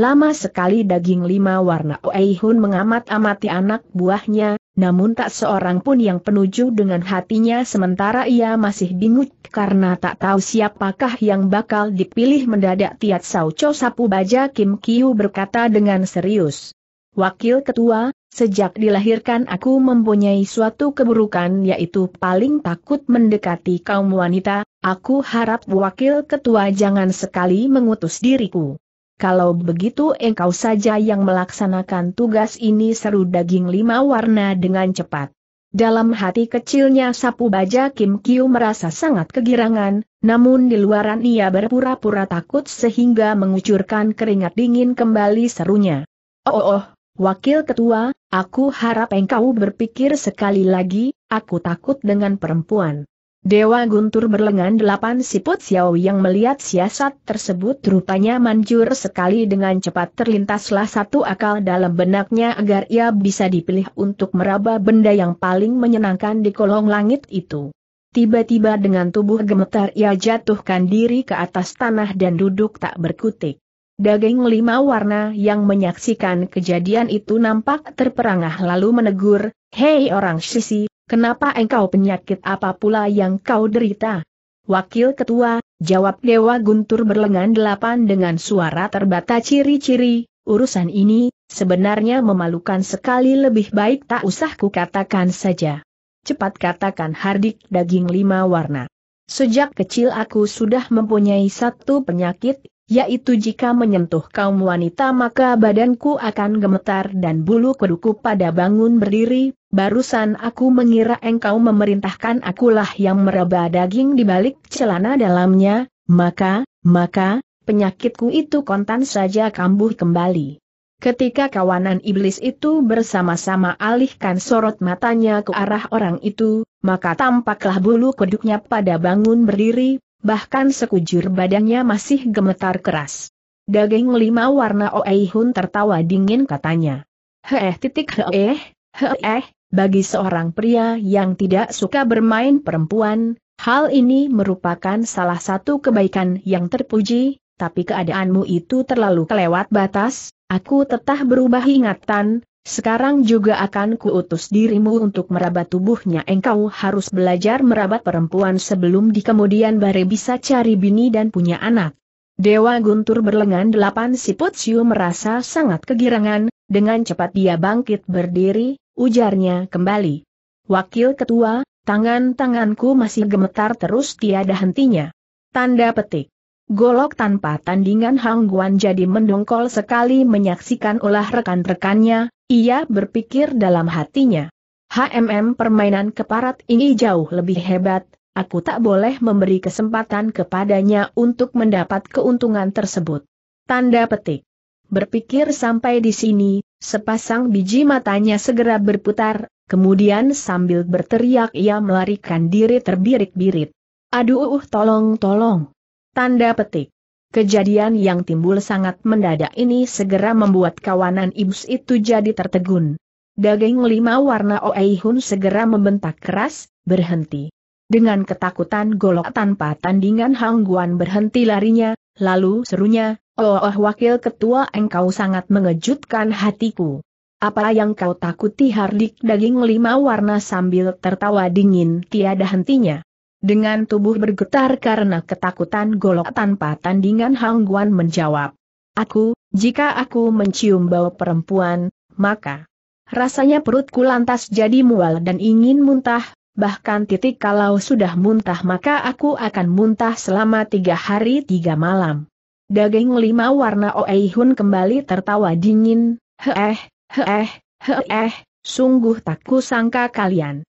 Lama sekali daging lima warna Oeihun mengamat-amati anak buahnya, namun tak seorang pun yang penuju dengan hatinya sementara ia masih bingung karena tak tahu siapakah yang bakal dipilih mendadak Tiat Sao Cho Sapu Baja Kim Kiu berkata dengan serius. Wakil Ketua, sejak dilahirkan aku mempunyai suatu keburukan yaitu paling takut mendekati kaum wanita, aku harap Wakil Ketua jangan sekali mengutus diriku. Kalau begitu engkau saja yang melaksanakan tugas ini seru daging lima warna dengan cepat. Dalam hati kecilnya sapu baja Kim Kiu merasa sangat kegirangan, namun di luaran ia berpura-pura takut sehingga mengucurkan keringat dingin kembali serunya. Oh, oh, oh Wakil Ketua, aku harap engkau berpikir sekali lagi, aku takut dengan perempuan. Dewa Guntur berlengan delapan siput Xiao yang melihat siasat tersebut rupanya manjur sekali dengan cepat terlintaslah satu akal dalam benaknya agar ia bisa dipilih untuk meraba benda yang paling menyenangkan di kolong langit itu. Tiba-tiba dengan tubuh gemetar ia jatuhkan diri ke atas tanah dan duduk tak berkutik. Daging lima warna yang menyaksikan kejadian itu nampak terperangah lalu menegur, Hei orang sisi, kenapa engkau penyakit apa pula yang kau derita? Wakil Ketua, jawab Dewa Guntur berlengan delapan dengan suara terbata ciri-ciri, urusan ini, sebenarnya memalukan sekali lebih baik tak usah kukatakan saja. Cepat katakan hardik daging lima warna. Sejak kecil aku sudah mempunyai satu penyakit yaitu jika menyentuh kaum wanita maka badanku akan gemetar dan bulu kuduku pada bangun berdiri, barusan aku mengira engkau memerintahkan akulah yang meraba daging di balik celana dalamnya, maka, maka, penyakitku itu kontan saja kambuh kembali. Ketika kawanan iblis itu bersama-sama alihkan sorot matanya ke arah orang itu, maka tampaklah bulu keduknya pada bangun berdiri, bahkan sekujur badannya masih gemetar keras. Daging lima warna Oeihun tertawa dingin katanya. Heeh titik heeh, heeh, bagi seorang pria yang tidak suka bermain perempuan, hal ini merupakan salah satu kebaikan yang terpuji, tapi keadaanmu itu terlalu kelewat batas, aku tetap berubah ingatan, sekarang juga akan kuutus dirimu untuk merabat tubuhnya. Engkau harus belajar merabat perempuan sebelum di kemudian hari bisa cari bini dan punya anak. Dewa Guntur berlengan delapan siput siu merasa sangat kegirangan, dengan cepat dia bangkit berdiri, ujarnya kembali. Wakil Ketua, tangan-tanganku masih gemetar terus tiada hentinya. Tanda petik. Golok tanpa tandingan Hang Guan jadi mendongkol sekali menyaksikan ulah rekan-rekannya, ia berpikir dalam hatinya. HMM permainan keparat ini jauh lebih hebat, aku tak boleh memberi kesempatan kepadanya untuk mendapat keuntungan tersebut. Tanda petik. Berpikir sampai di sini, sepasang biji matanya segera berputar, kemudian sambil berteriak ia melarikan diri terbirik-birit. Aduh tolong tolong. Tanda petik. Kejadian yang timbul sangat mendadak ini segera membuat kawanan ibus itu jadi tertegun. Daging lima warna Oeihun segera membentak keras, berhenti. Dengan ketakutan golok tanpa tandingan Hang Guan berhenti larinya, lalu serunya, Oh, oh wakil ketua engkau sangat mengejutkan hatiku. Apa yang kau takuti hardik daging lima warna sambil tertawa dingin tiada hentinya. Dengan tubuh bergetar karena ketakutan golok tanpa tandingan Hang Guan menjawab. Aku, jika aku mencium bau perempuan, maka rasanya perutku lantas jadi mual dan ingin muntah, bahkan titik kalau sudah muntah maka aku akan muntah selama tiga hari tiga malam. Daging lima warna Oeihun kembali tertawa dingin, heeh, heeh, heeh, sungguh tak kusangka kalian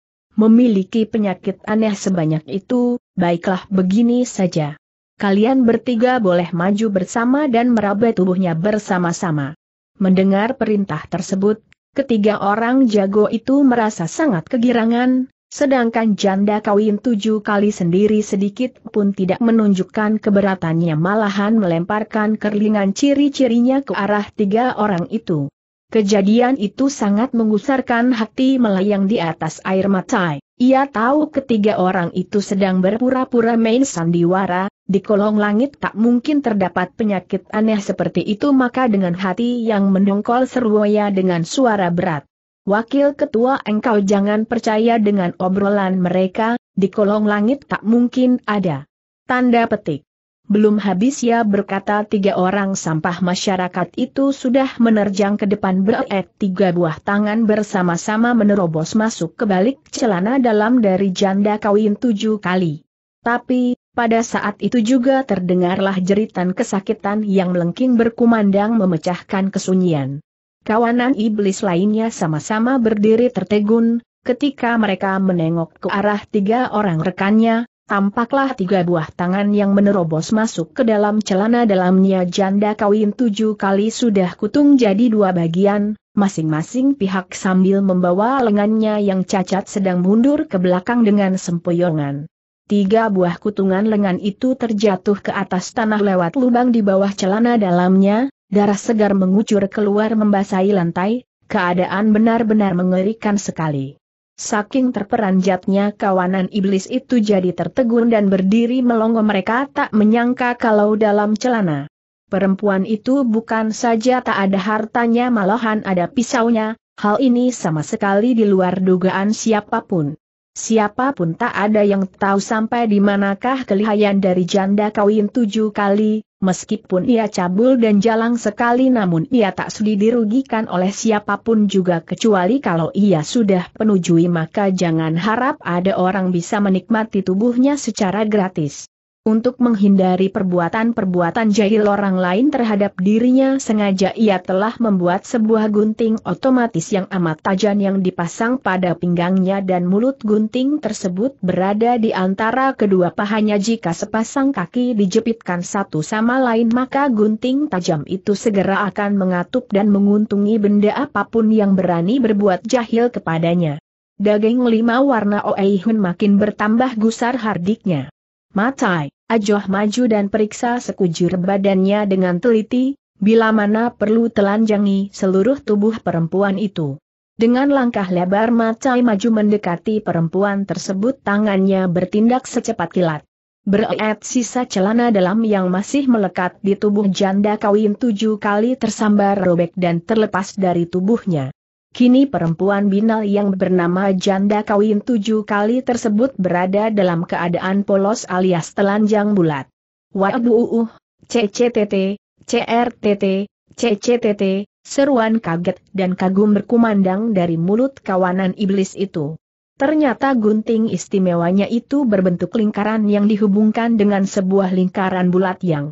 memiliki penyakit aneh sebanyak itu, baiklah begini saja. Kalian bertiga boleh maju bersama dan meraba tubuhnya bersama-sama. Mendengar perintah tersebut, ketiga orang jago itu merasa sangat kegirangan, sedangkan janda kawin tujuh kali sendiri sedikit pun tidak menunjukkan keberatannya malahan melemparkan kerlingan ciri-cirinya ke arah tiga orang itu. Kejadian itu sangat mengusarkan hati melayang di atas air mata. Ia tahu ketiga orang itu sedang berpura-pura main sandiwara, di kolong langit tak mungkin terdapat penyakit aneh seperti itu maka dengan hati yang mendongkol seruaya dengan suara berat. Wakil ketua engkau jangan percaya dengan obrolan mereka, di kolong langit tak mungkin ada. Tanda petik. Belum habis ia berkata tiga orang sampah masyarakat itu sudah menerjang ke depan berek tiga buah tangan bersama-sama menerobos masuk ke balik celana dalam dari janda kawin tujuh kali. Tapi, pada saat itu juga terdengarlah jeritan kesakitan yang melengking berkumandang memecahkan kesunyian. Kawanan iblis lainnya sama-sama berdiri tertegun, ketika mereka menengok ke arah tiga orang rekannya, tampaklah tiga buah tangan yang menerobos masuk ke dalam celana dalamnya janda kawin tujuh kali sudah kutung jadi dua bagian, masing-masing pihak sambil membawa lengannya yang cacat sedang mundur ke belakang dengan sempoyongan. Tiga buah kutungan lengan itu terjatuh ke atas tanah lewat lubang di bawah celana dalamnya, darah segar mengucur keluar membasahi lantai, keadaan benar-benar mengerikan sekali. Saking terperanjatnya kawanan iblis itu jadi tertegun dan berdiri melongo mereka tak menyangka kalau dalam celana. Perempuan itu bukan saja tak ada hartanya malahan ada pisaunya, hal ini sama sekali di luar dugaan siapapun. Siapapun tak ada yang tahu sampai di manakah kelihayan dari janda kawin tujuh kali, meskipun ia cabul dan jalang sekali namun ia tak sudi dirugikan oleh siapapun juga kecuali kalau ia sudah penujui maka jangan harap ada orang bisa menikmati tubuhnya secara gratis. Untuk menghindari perbuatan-perbuatan jahil orang lain terhadap dirinya sengaja ia telah membuat sebuah gunting otomatis yang amat tajam yang dipasang pada pinggangnya dan mulut gunting tersebut berada di antara kedua pahanya jika sepasang kaki dijepitkan satu sama lain maka gunting tajam itu segera akan mengatup dan menguntungi benda apapun yang berani berbuat jahil kepadanya. Daging lima warna Oeihun makin bertambah gusar hardiknya. Matai, ajoh maju dan periksa sekujur badannya dengan teliti, bila mana perlu telanjangi seluruh tubuh perempuan itu. Dengan langkah lebar Matai maju mendekati perempuan tersebut tangannya bertindak secepat kilat. Berat sisa celana dalam yang masih melekat di tubuh janda kawin tujuh kali tersambar robek dan terlepas dari tubuhnya. Kini perempuan binal yang bernama janda kawin tujuh kali tersebut berada dalam keadaan polos alias telanjang bulat. Waduh, CCTT, CRTT, CCTT, seruan kaget dan kagum berkumandang dari mulut kawanan iblis itu. Ternyata gunting istimewanya itu berbentuk lingkaran yang dihubungkan dengan sebuah lingkaran bulat yang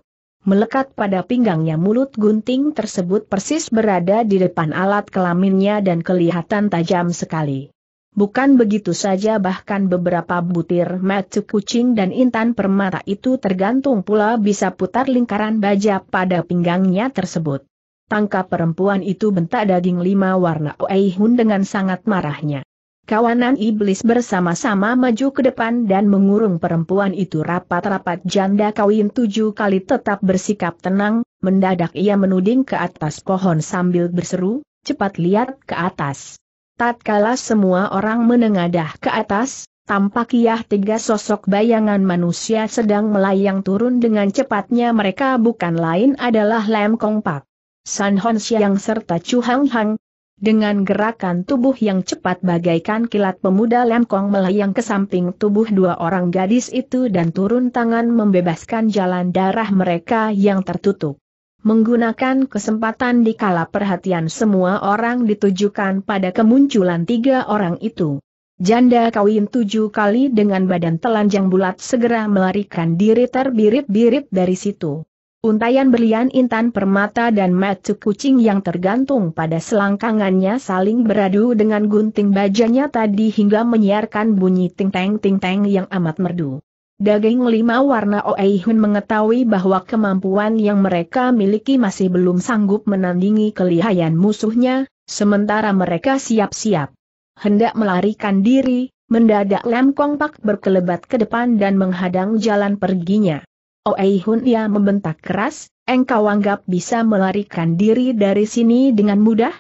melekat pada pinggangnya mulut gunting tersebut persis berada di depan alat kelaminnya dan kelihatan tajam sekali. Bukan begitu saja bahkan beberapa butir mata kucing dan intan permata itu tergantung pula bisa putar lingkaran baja pada pinggangnya tersebut. Tangkap perempuan itu bentak daging lima warna Oeihun dengan sangat marahnya. Kawanan iblis bersama-sama maju ke depan dan mengurung perempuan itu rapat-rapat janda kawin tujuh kali tetap bersikap tenang, mendadak ia menuding ke atas pohon sambil berseru, cepat lihat ke atas. Tatkala semua orang menengadah ke atas, tampak ia tiga sosok bayangan manusia sedang melayang turun dengan cepatnya mereka bukan lain adalah Lem Kong Pak. San Hon Siang serta Chu Hang Hang, dengan gerakan tubuh yang cepat bagaikan kilat pemuda Kong melayang ke samping tubuh dua orang gadis itu dan turun tangan membebaskan jalan darah mereka yang tertutup. Menggunakan kesempatan di kala perhatian semua orang ditujukan pada kemunculan tiga orang itu. Janda kawin tujuh kali dengan badan telanjang bulat segera melarikan diri terbirit-birit dari situ. Untayan berlian intan permata dan matu kucing yang tergantung pada selangkangannya saling beradu dengan gunting bajanya tadi hingga menyiarkan bunyi ting-teng-ting-teng yang amat merdu. Daging lima warna Oeihun mengetahui bahwa kemampuan yang mereka miliki masih belum sanggup menandingi kelihayan musuhnya, sementara mereka siap-siap. Hendak melarikan diri, mendadak Lam Kong Pak berkelebat ke depan dan menghadang jalan perginya. Oei Hun ia membentak keras, engkau anggap bisa melarikan diri dari sini dengan mudah?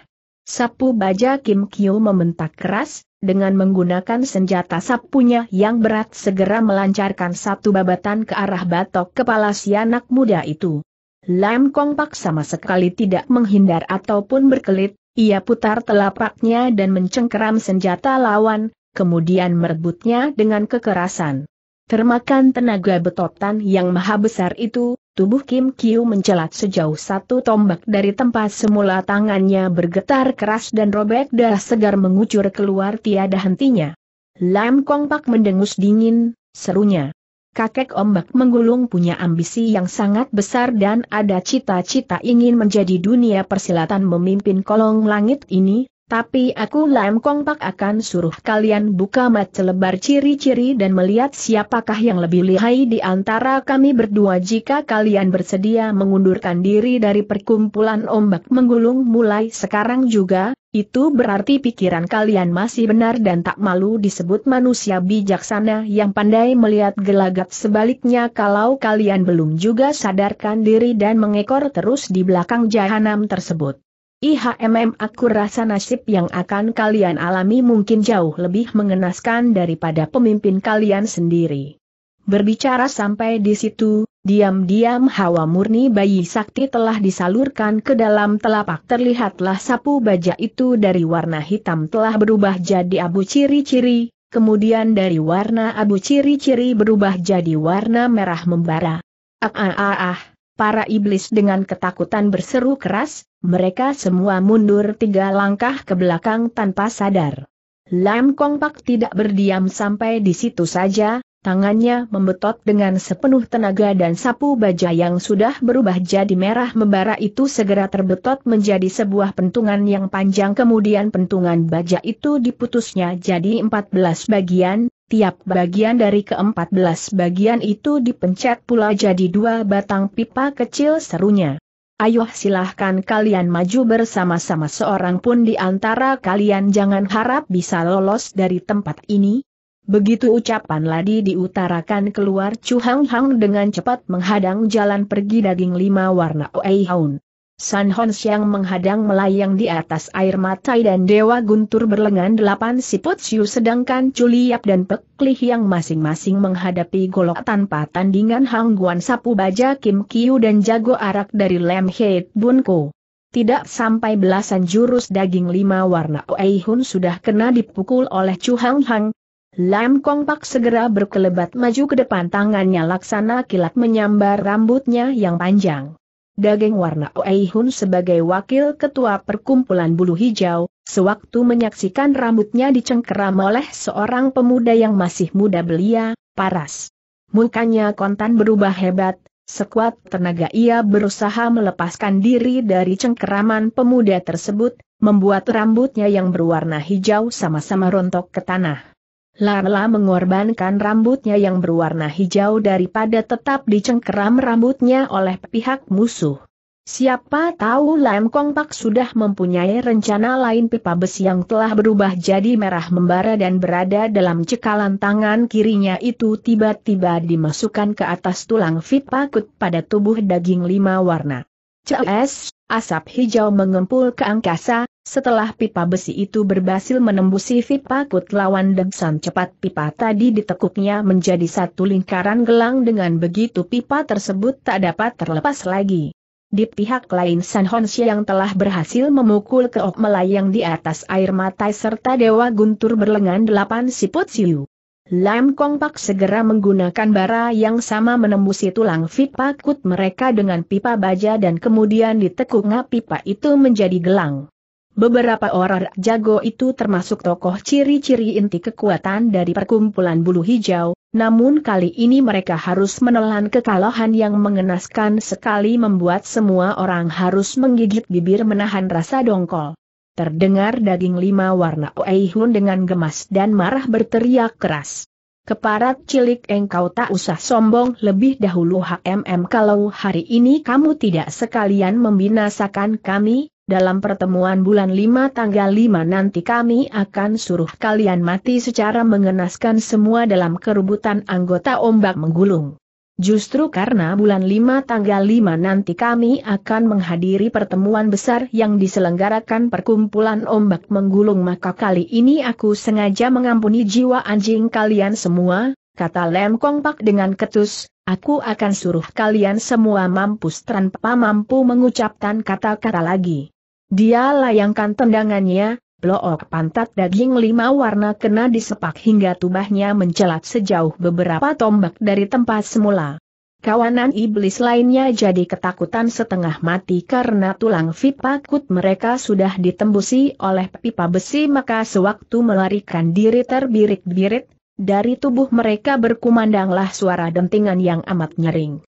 Sapu baja Kim Kyo membentak keras, dengan menggunakan senjata sapunya yang berat segera melancarkan satu babatan ke arah batok kepala si anak muda itu. Lam Kong Pak sama sekali tidak menghindar ataupun berkelit, ia putar telapaknya dan mencengkeram senjata lawan, kemudian merebutnya dengan kekerasan. Termakan tenaga betotan yang maha besar itu, tubuh Kim Kiu mencelat sejauh satu tombak dari tempat semula tangannya bergetar keras dan robek darah segar mengucur keluar tiada hentinya. Lam Kong Pak mendengus dingin, serunya. Kakek ombak menggulung punya ambisi yang sangat besar dan ada cita-cita ingin menjadi dunia persilatan memimpin kolong langit ini, tapi aku Lam Kong Pak akan suruh kalian buka mat lebar ciri-ciri dan melihat siapakah yang lebih lihai di antara kami berdua jika kalian bersedia mengundurkan diri dari perkumpulan ombak menggulung mulai sekarang juga, itu berarti pikiran kalian masih benar dan tak malu disebut manusia bijaksana yang pandai melihat gelagat sebaliknya kalau kalian belum juga sadarkan diri dan mengekor terus di belakang jahanam tersebut. IHMM aku rasa nasib yang akan kalian alami mungkin jauh lebih mengenaskan daripada pemimpin kalian sendiri. Berbicara sampai di situ, diam-diam hawa murni bayi sakti telah disalurkan ke dalam telapak terlihatlah sapu baja itu dari warna hitam telah berubah jadi abu ciri-ciri, kemudian dari warna abu ciri-ciri berubah jadi warna merah membara. Ah ah ah ah, Para iblis dengan ketakutan berseru keras, mereka semua mundur tiga langkah ke belakang tanpa sadar. Lam Kong Pak tidak berdiam sampai di situ saja, tangannya membetot dengan sepenuh tenaga dan sapu baja yang sudah berubah jadi merah membara itu segera terbetot menjadi sebuah pentungan yang panjang kemudian pentungan baja itu diputusnya jadi 14 bagian, Tiap bagian dari keempat belas bagian itu dipencet pula jadi dua batang pipa kecil serunya. Ayo silahkan kalian maju bersama-sama seorang pun di antara kalian jangan harap bisa lolos dari tempat ini. Begitu ucapan Ladi diutarakan keluar Chu Hang Hang dengan cepat menghadang jalan pergi daging lima warna Oei Haun. San Hon yang menghadang melayang di atas air mata dan Dewa Guntur berlengan delapan siput siu sedangkan Culiap dan Peklih yang masing-masing menghadapi golok tanpa tandingan Hangguan Sapu Baja Kim Kiu dan Jago Arak dari Lem Heit Bunko. Tidak sampai belasan jurus daging lima warna Oei Hun sudah kena dipukul oleh Chu Hang Hang. Lam Kong Pak segera berkelebat maju ke depan tangannya laksana kilat menyambar rambutnya yang panjang. Dageng Warna Oeihun sebagai wakil ketua perkumpulan bulu hijau, sewaktu menyaksikan rambutnya dicengkeram oleh seorang pemuda yang masih muda belia, paras. Mukanya kontan berubah hebat, sekuat tenaga ia berusaha melepaskan diri dari cengkeraman pemuda tersebut, membuat rambutnya yang berwarna hijau sama-sama rontok ke tanah. Lala mengorbankan rambutnya yang berwarna hijau daripada tetap dicengkeram rambutnya oleh pihak musuh. Siapa tahu Lam Kong Pak sudah mempunyai rencana lain pipa besi yang telah berubah jadi merah membara dan berada dalam cekalan tangan kirinya itu tiba-tiba dimasukkan ke atas tulang fit pakut pada tubuh daging lima warna. CS, asap hijau mengempul ke angkasa, setelah pipa besi itu berhasil menembusi pipa kut lawan dengsan cepat pipa tadi ditekuknya menjadi satu lingkaran gelang dengan begitu pipa tersebut tak dapat terlepas lagi. Di pihak lain San Honsi yang telah berhasil memukul keok melayang di atas air mata serta Dewa Guntur berlengan delapan siput siu. Lam Kong Pak segera menggunakan bara yang sama menembusi tulang pipa kut mereka dengan pipa baja dan kemudian ditekuknya pipa itu menjadi gelang. Beberapa orang jago itu termasuk tokoh ciri-ciri inti kekuatan dari perkumpulan bulu hijau, namun kali ini mereka harus menelan kekalahan yang mengenaskan sekali membuat semua orang harus menggigit bibir menahan rasa dongkol. Terdengar daging lima warna Oeihun dengan gemas dan marah berteriak keras. Keparat cilik engkau tak usah sombong lebih dahulu HMM kalau hari ini kamu tidak sekalian membinasakan kami, dalam pertemuan bulan 5 tanggal 5 nanti kami akan suruh kalian mati secara mengenaskan semua dalam kerubutan anggota ombak menggulung. Justru karena bulan 5 tanggal 5 nanti kami akan menghadiri pertemuan besar yang diselenggarakan perkumpulan ombak menggulung maka kali ini aku sengaja mengampuni jiwa anjing kalian semua, kata Lem Kong Pak dengan ketus, aku akan suruh kalian semua mampus tanpa mampu mengucapkan kata-kata lagi. Dia layangkan tendangannya, blok pantat daging lima warna kena disepak hingga tubuhnya mencelat sejauh beberapa tombak dari tempat semula. Kawanan iblis lainnya jadi ketakutan setengah mati karena tulang pipa kut mereka sudah ditembusi oleh pipa besi maka sewaktu melarikan diri terbirit-birit, dari tubuh mereka berkumandanglah suara dentingan yang amat nyering.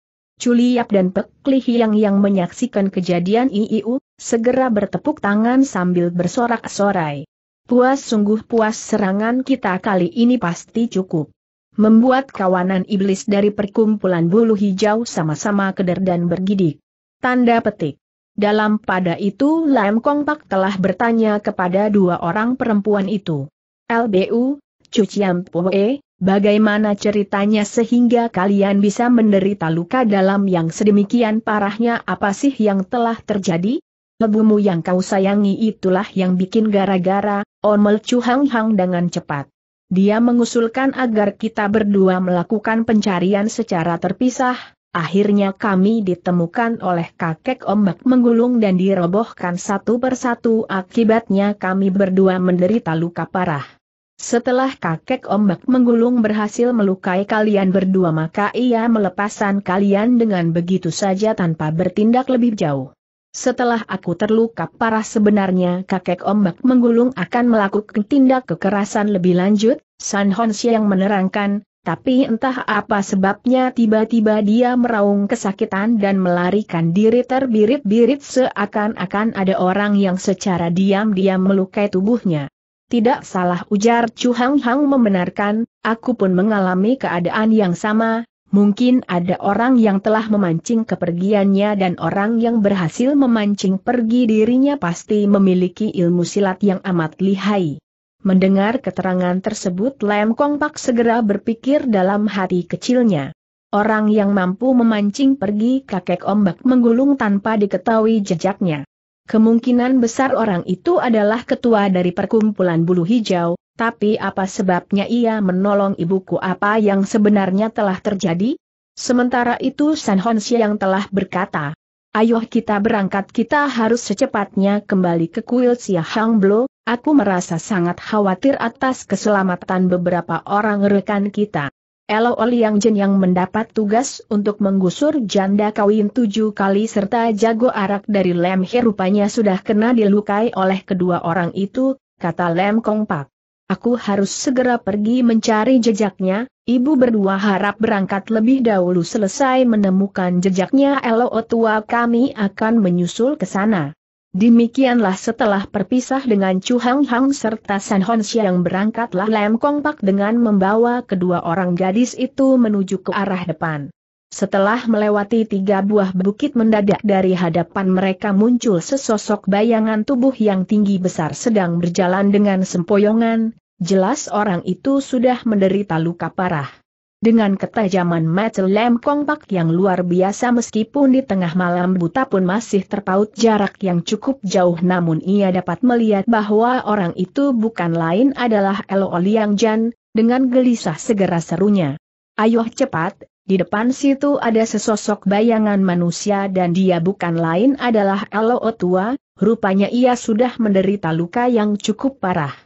Culiap dan Pek yang menyaksikan kejadian IIU, segera bertepuk tangan sambil bersorak-sorai. Puas sungguh puas serangan kita kali ini pasti cukup. Membuat kawanan iblis dari perkumpulan bulu hijau sama-sama keder dan bergidik. Tanda petik. Dalam pada itu Lam Kong Pak telah bertanya kepada dua orang perempuan itu. LBU, Cuciam Poe, Bagaimana ceritanya sehingga kalian bisa menderita luka dalam yang sedemikian parahnya apa sih yang telah terjadi? Lebumu yang kau sayangi itulah yang bikin gara-gara, omel Chu Hang Hang dengan cepat. Dia mengusulkan agar kita berdua melakukan pencarian secara terpisah, akhirnya kami ditemukan oleh kakek ombak menggulung dan dirobohkan satu persatu akibatnya kami berdua menderita luka parah. Setelah kakek ombak menggulung berhasil melukai kalian berdua maka ia melepaskan kalian dengan begitu saja tanpa bertindak lebih jauh. Setelah aku terluka parah sebenarnya kakek ombak menggulung akan melakukan tindak kekerasan lebih lanjut, San Honsye yang menerangkan, tapi entah apa sebabnya tiba-tiba dia meraung kesakitan dan melarikan diri terbirit-birit seakan-akan ada orang yang secara diam-diam melukai tubuhnya. Tidak salah ujar Chu Hang Hang membenarkan, aku pun mengalami keadaan yang sama, mungkin ada orang yang telah memancing kepergiannya dan orang yang berhasil memancing pergi dirinya pasti memiliki ilmu silat yang amat lihai. Mendengar keterangan tersebut Lem Kong Pak segera berpikir dalam hati kecilnya. Orang yang mampu memancing pergi kakek ombak menggulung tanpa diketahui jejaknya kemungkinan besar orang itu adalah ketua dari perkumpulan bulu hijau, tapi apa sebabnya ia menolong ibuku apa yang sebenarnya telah terjadi? Sementara itu San Honsi yang telah berkata, Ayo kita berangkat kita harus secepatnya kembali ke kuil Siahang Blo, aku merasa sangat khawatir atas keselamatan beberapa orang rekan kita. Elo Yang Jin yang mendapat tugas untuk menggusur janda kawin tujuh kali serta jago arak dari Lem He rupanya sudah kena dilukai oleh kedua orang itu, kata Lem Kong Pak. Aku harus segera pergi mencari jejaknya, ibu berdua harap berangkat lebih dahulu selesai menemukan jejaknya Elo tua kami akan menyusul ke sana. Demikianlah setelah berpisah dengan Chu Hang Hang serta San Hon yang berangkatlah Lam Kong Pak dengan membawa kedua orang gadis itu menuju ke arah depan. Setelah melewati tiga buah bukit mendadak dari hadapan mereka muncul sesosok bayangan tubuh yang tinggi besar sedang berjalan dengan sempoyongan, jelas orang itu sudah menderita luka parah. Dengan ketajaman mata Lem Kong yang luar biasa meskipun di tengah malam buta pun masih terpaut jarak yang cukup jauh namun ia dapat melihat bahwa orang itu bukan lain adalah Elo Liang Jan, dengan gelisah segera serunya. Ayo cepat, di depan situ ada sesosok bayangan manusia dan dia bukan lain adalah Elo tua, rupanya ia sudah menderita luka yang cukup parah.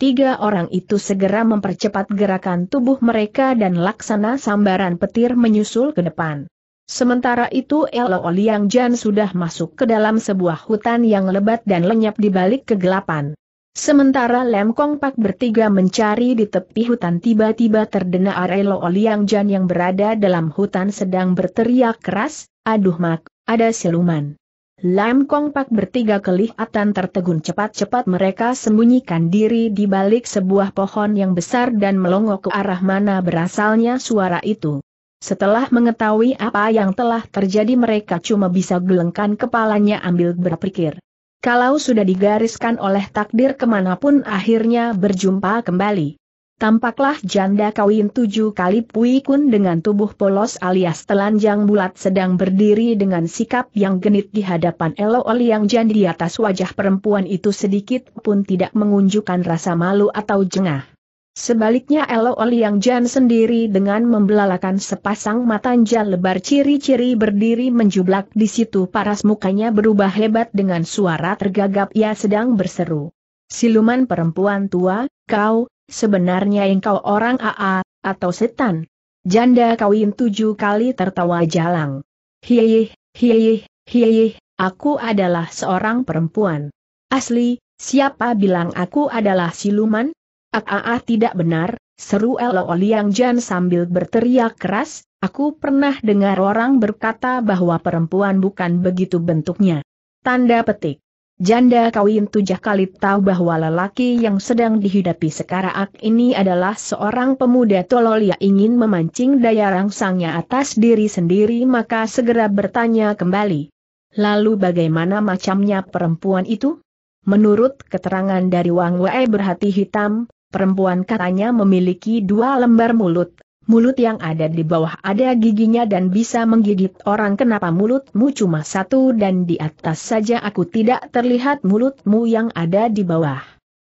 Tiga orang itu segera mempercepat gerakan tubuh mereka dan laksana sambaran petir menyusul ke depan. Sementara itu Elo Liang Jan sudah masuk ke dalam sebuah hutan yang lebat dan lenyap di balik kegelapan. Sementara Lem Kong Pak bertiga mencari di tepi hutan tiba-tiba terdengar Elo Liang Jan yang berada dalam hutan sedang berteriak keras, Aduh mak, ada siluman. Lam Kong Pak bertiga kelihatan tertegun cepat-cepat mereka sembunyikan diri di balik sebuah pohon yang besar dan melongo ke arah mana berasalnya suara itu. Setelah mengetahui apa yang telah terjadi mereka cuma bisa gelengkan kepalanya ambil berpikir. Kalau sudah digariskan oleh takdir kemanapun akhirnya berjumpa kembali. Tampaklah janda kawin tujuh kali Pui Kun dengan tubuh polos alias telanjang bulat sedang berdiri dengan sikap yang genit di hadapan Elo yang Jan di atas wajah perempuan itu sedikit pun tidak mengunjukkan rasa malu atau jengah. Sebaliknya Elo yang Jan sendiri dengan membelalakan sepasang matanja lebar ciri-ciri berdiri menjublak di situ paras mukanya berubah hebat dengan suara tergagap ia sedang berseru. Siluman perempuan tua, kau, sebenarnya engkau orang AA, atau setan. Janda kawin tujuh kali tertawa jalang. Hiih, hiih, hiih, aku adalah seorang perempuan. Asli, siapa bilang aku adalah siluman? Aa tidak benar, seru Elo Liang Jan sambil berteriak keras, aku pernah dengar orang berkata bahwa perempuan bukan begitu bentuknya. Tanda petik. Janda kawin tujuh kali tahu bahwa lelaki yang sedang dihidapi sekarang ini adalah seorang pemuda tolol yang ingin memancing daya rangsangnya atas diri sendiri maka segera bertanya kembali. Lalu bagaimana macamnya perempuan itu? Menurut keterangan dari Wang Wei berhati hitam, perempuan katanya memiliki dua lembar mulut, mulut yang ada di bawah ada giginya dan bisa menggigit orang kenapa mulutmu cuma satu dan di atas saja aku tidak terlihat mulutmu yang ada di bawah.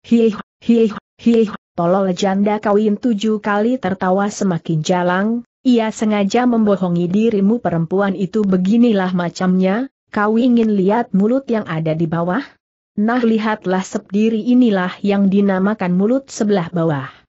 Hih, hih, hih, tolol janda kawin tujuh kali tertawa semakin jalang, ia sengaja membohongi dirimu perempuan itu beginilah macamnya, kau ingin lihat mulut yang ada di bawah? Nah lihatlah sendiri inilah yang dinamakan mulut sebelah bawah.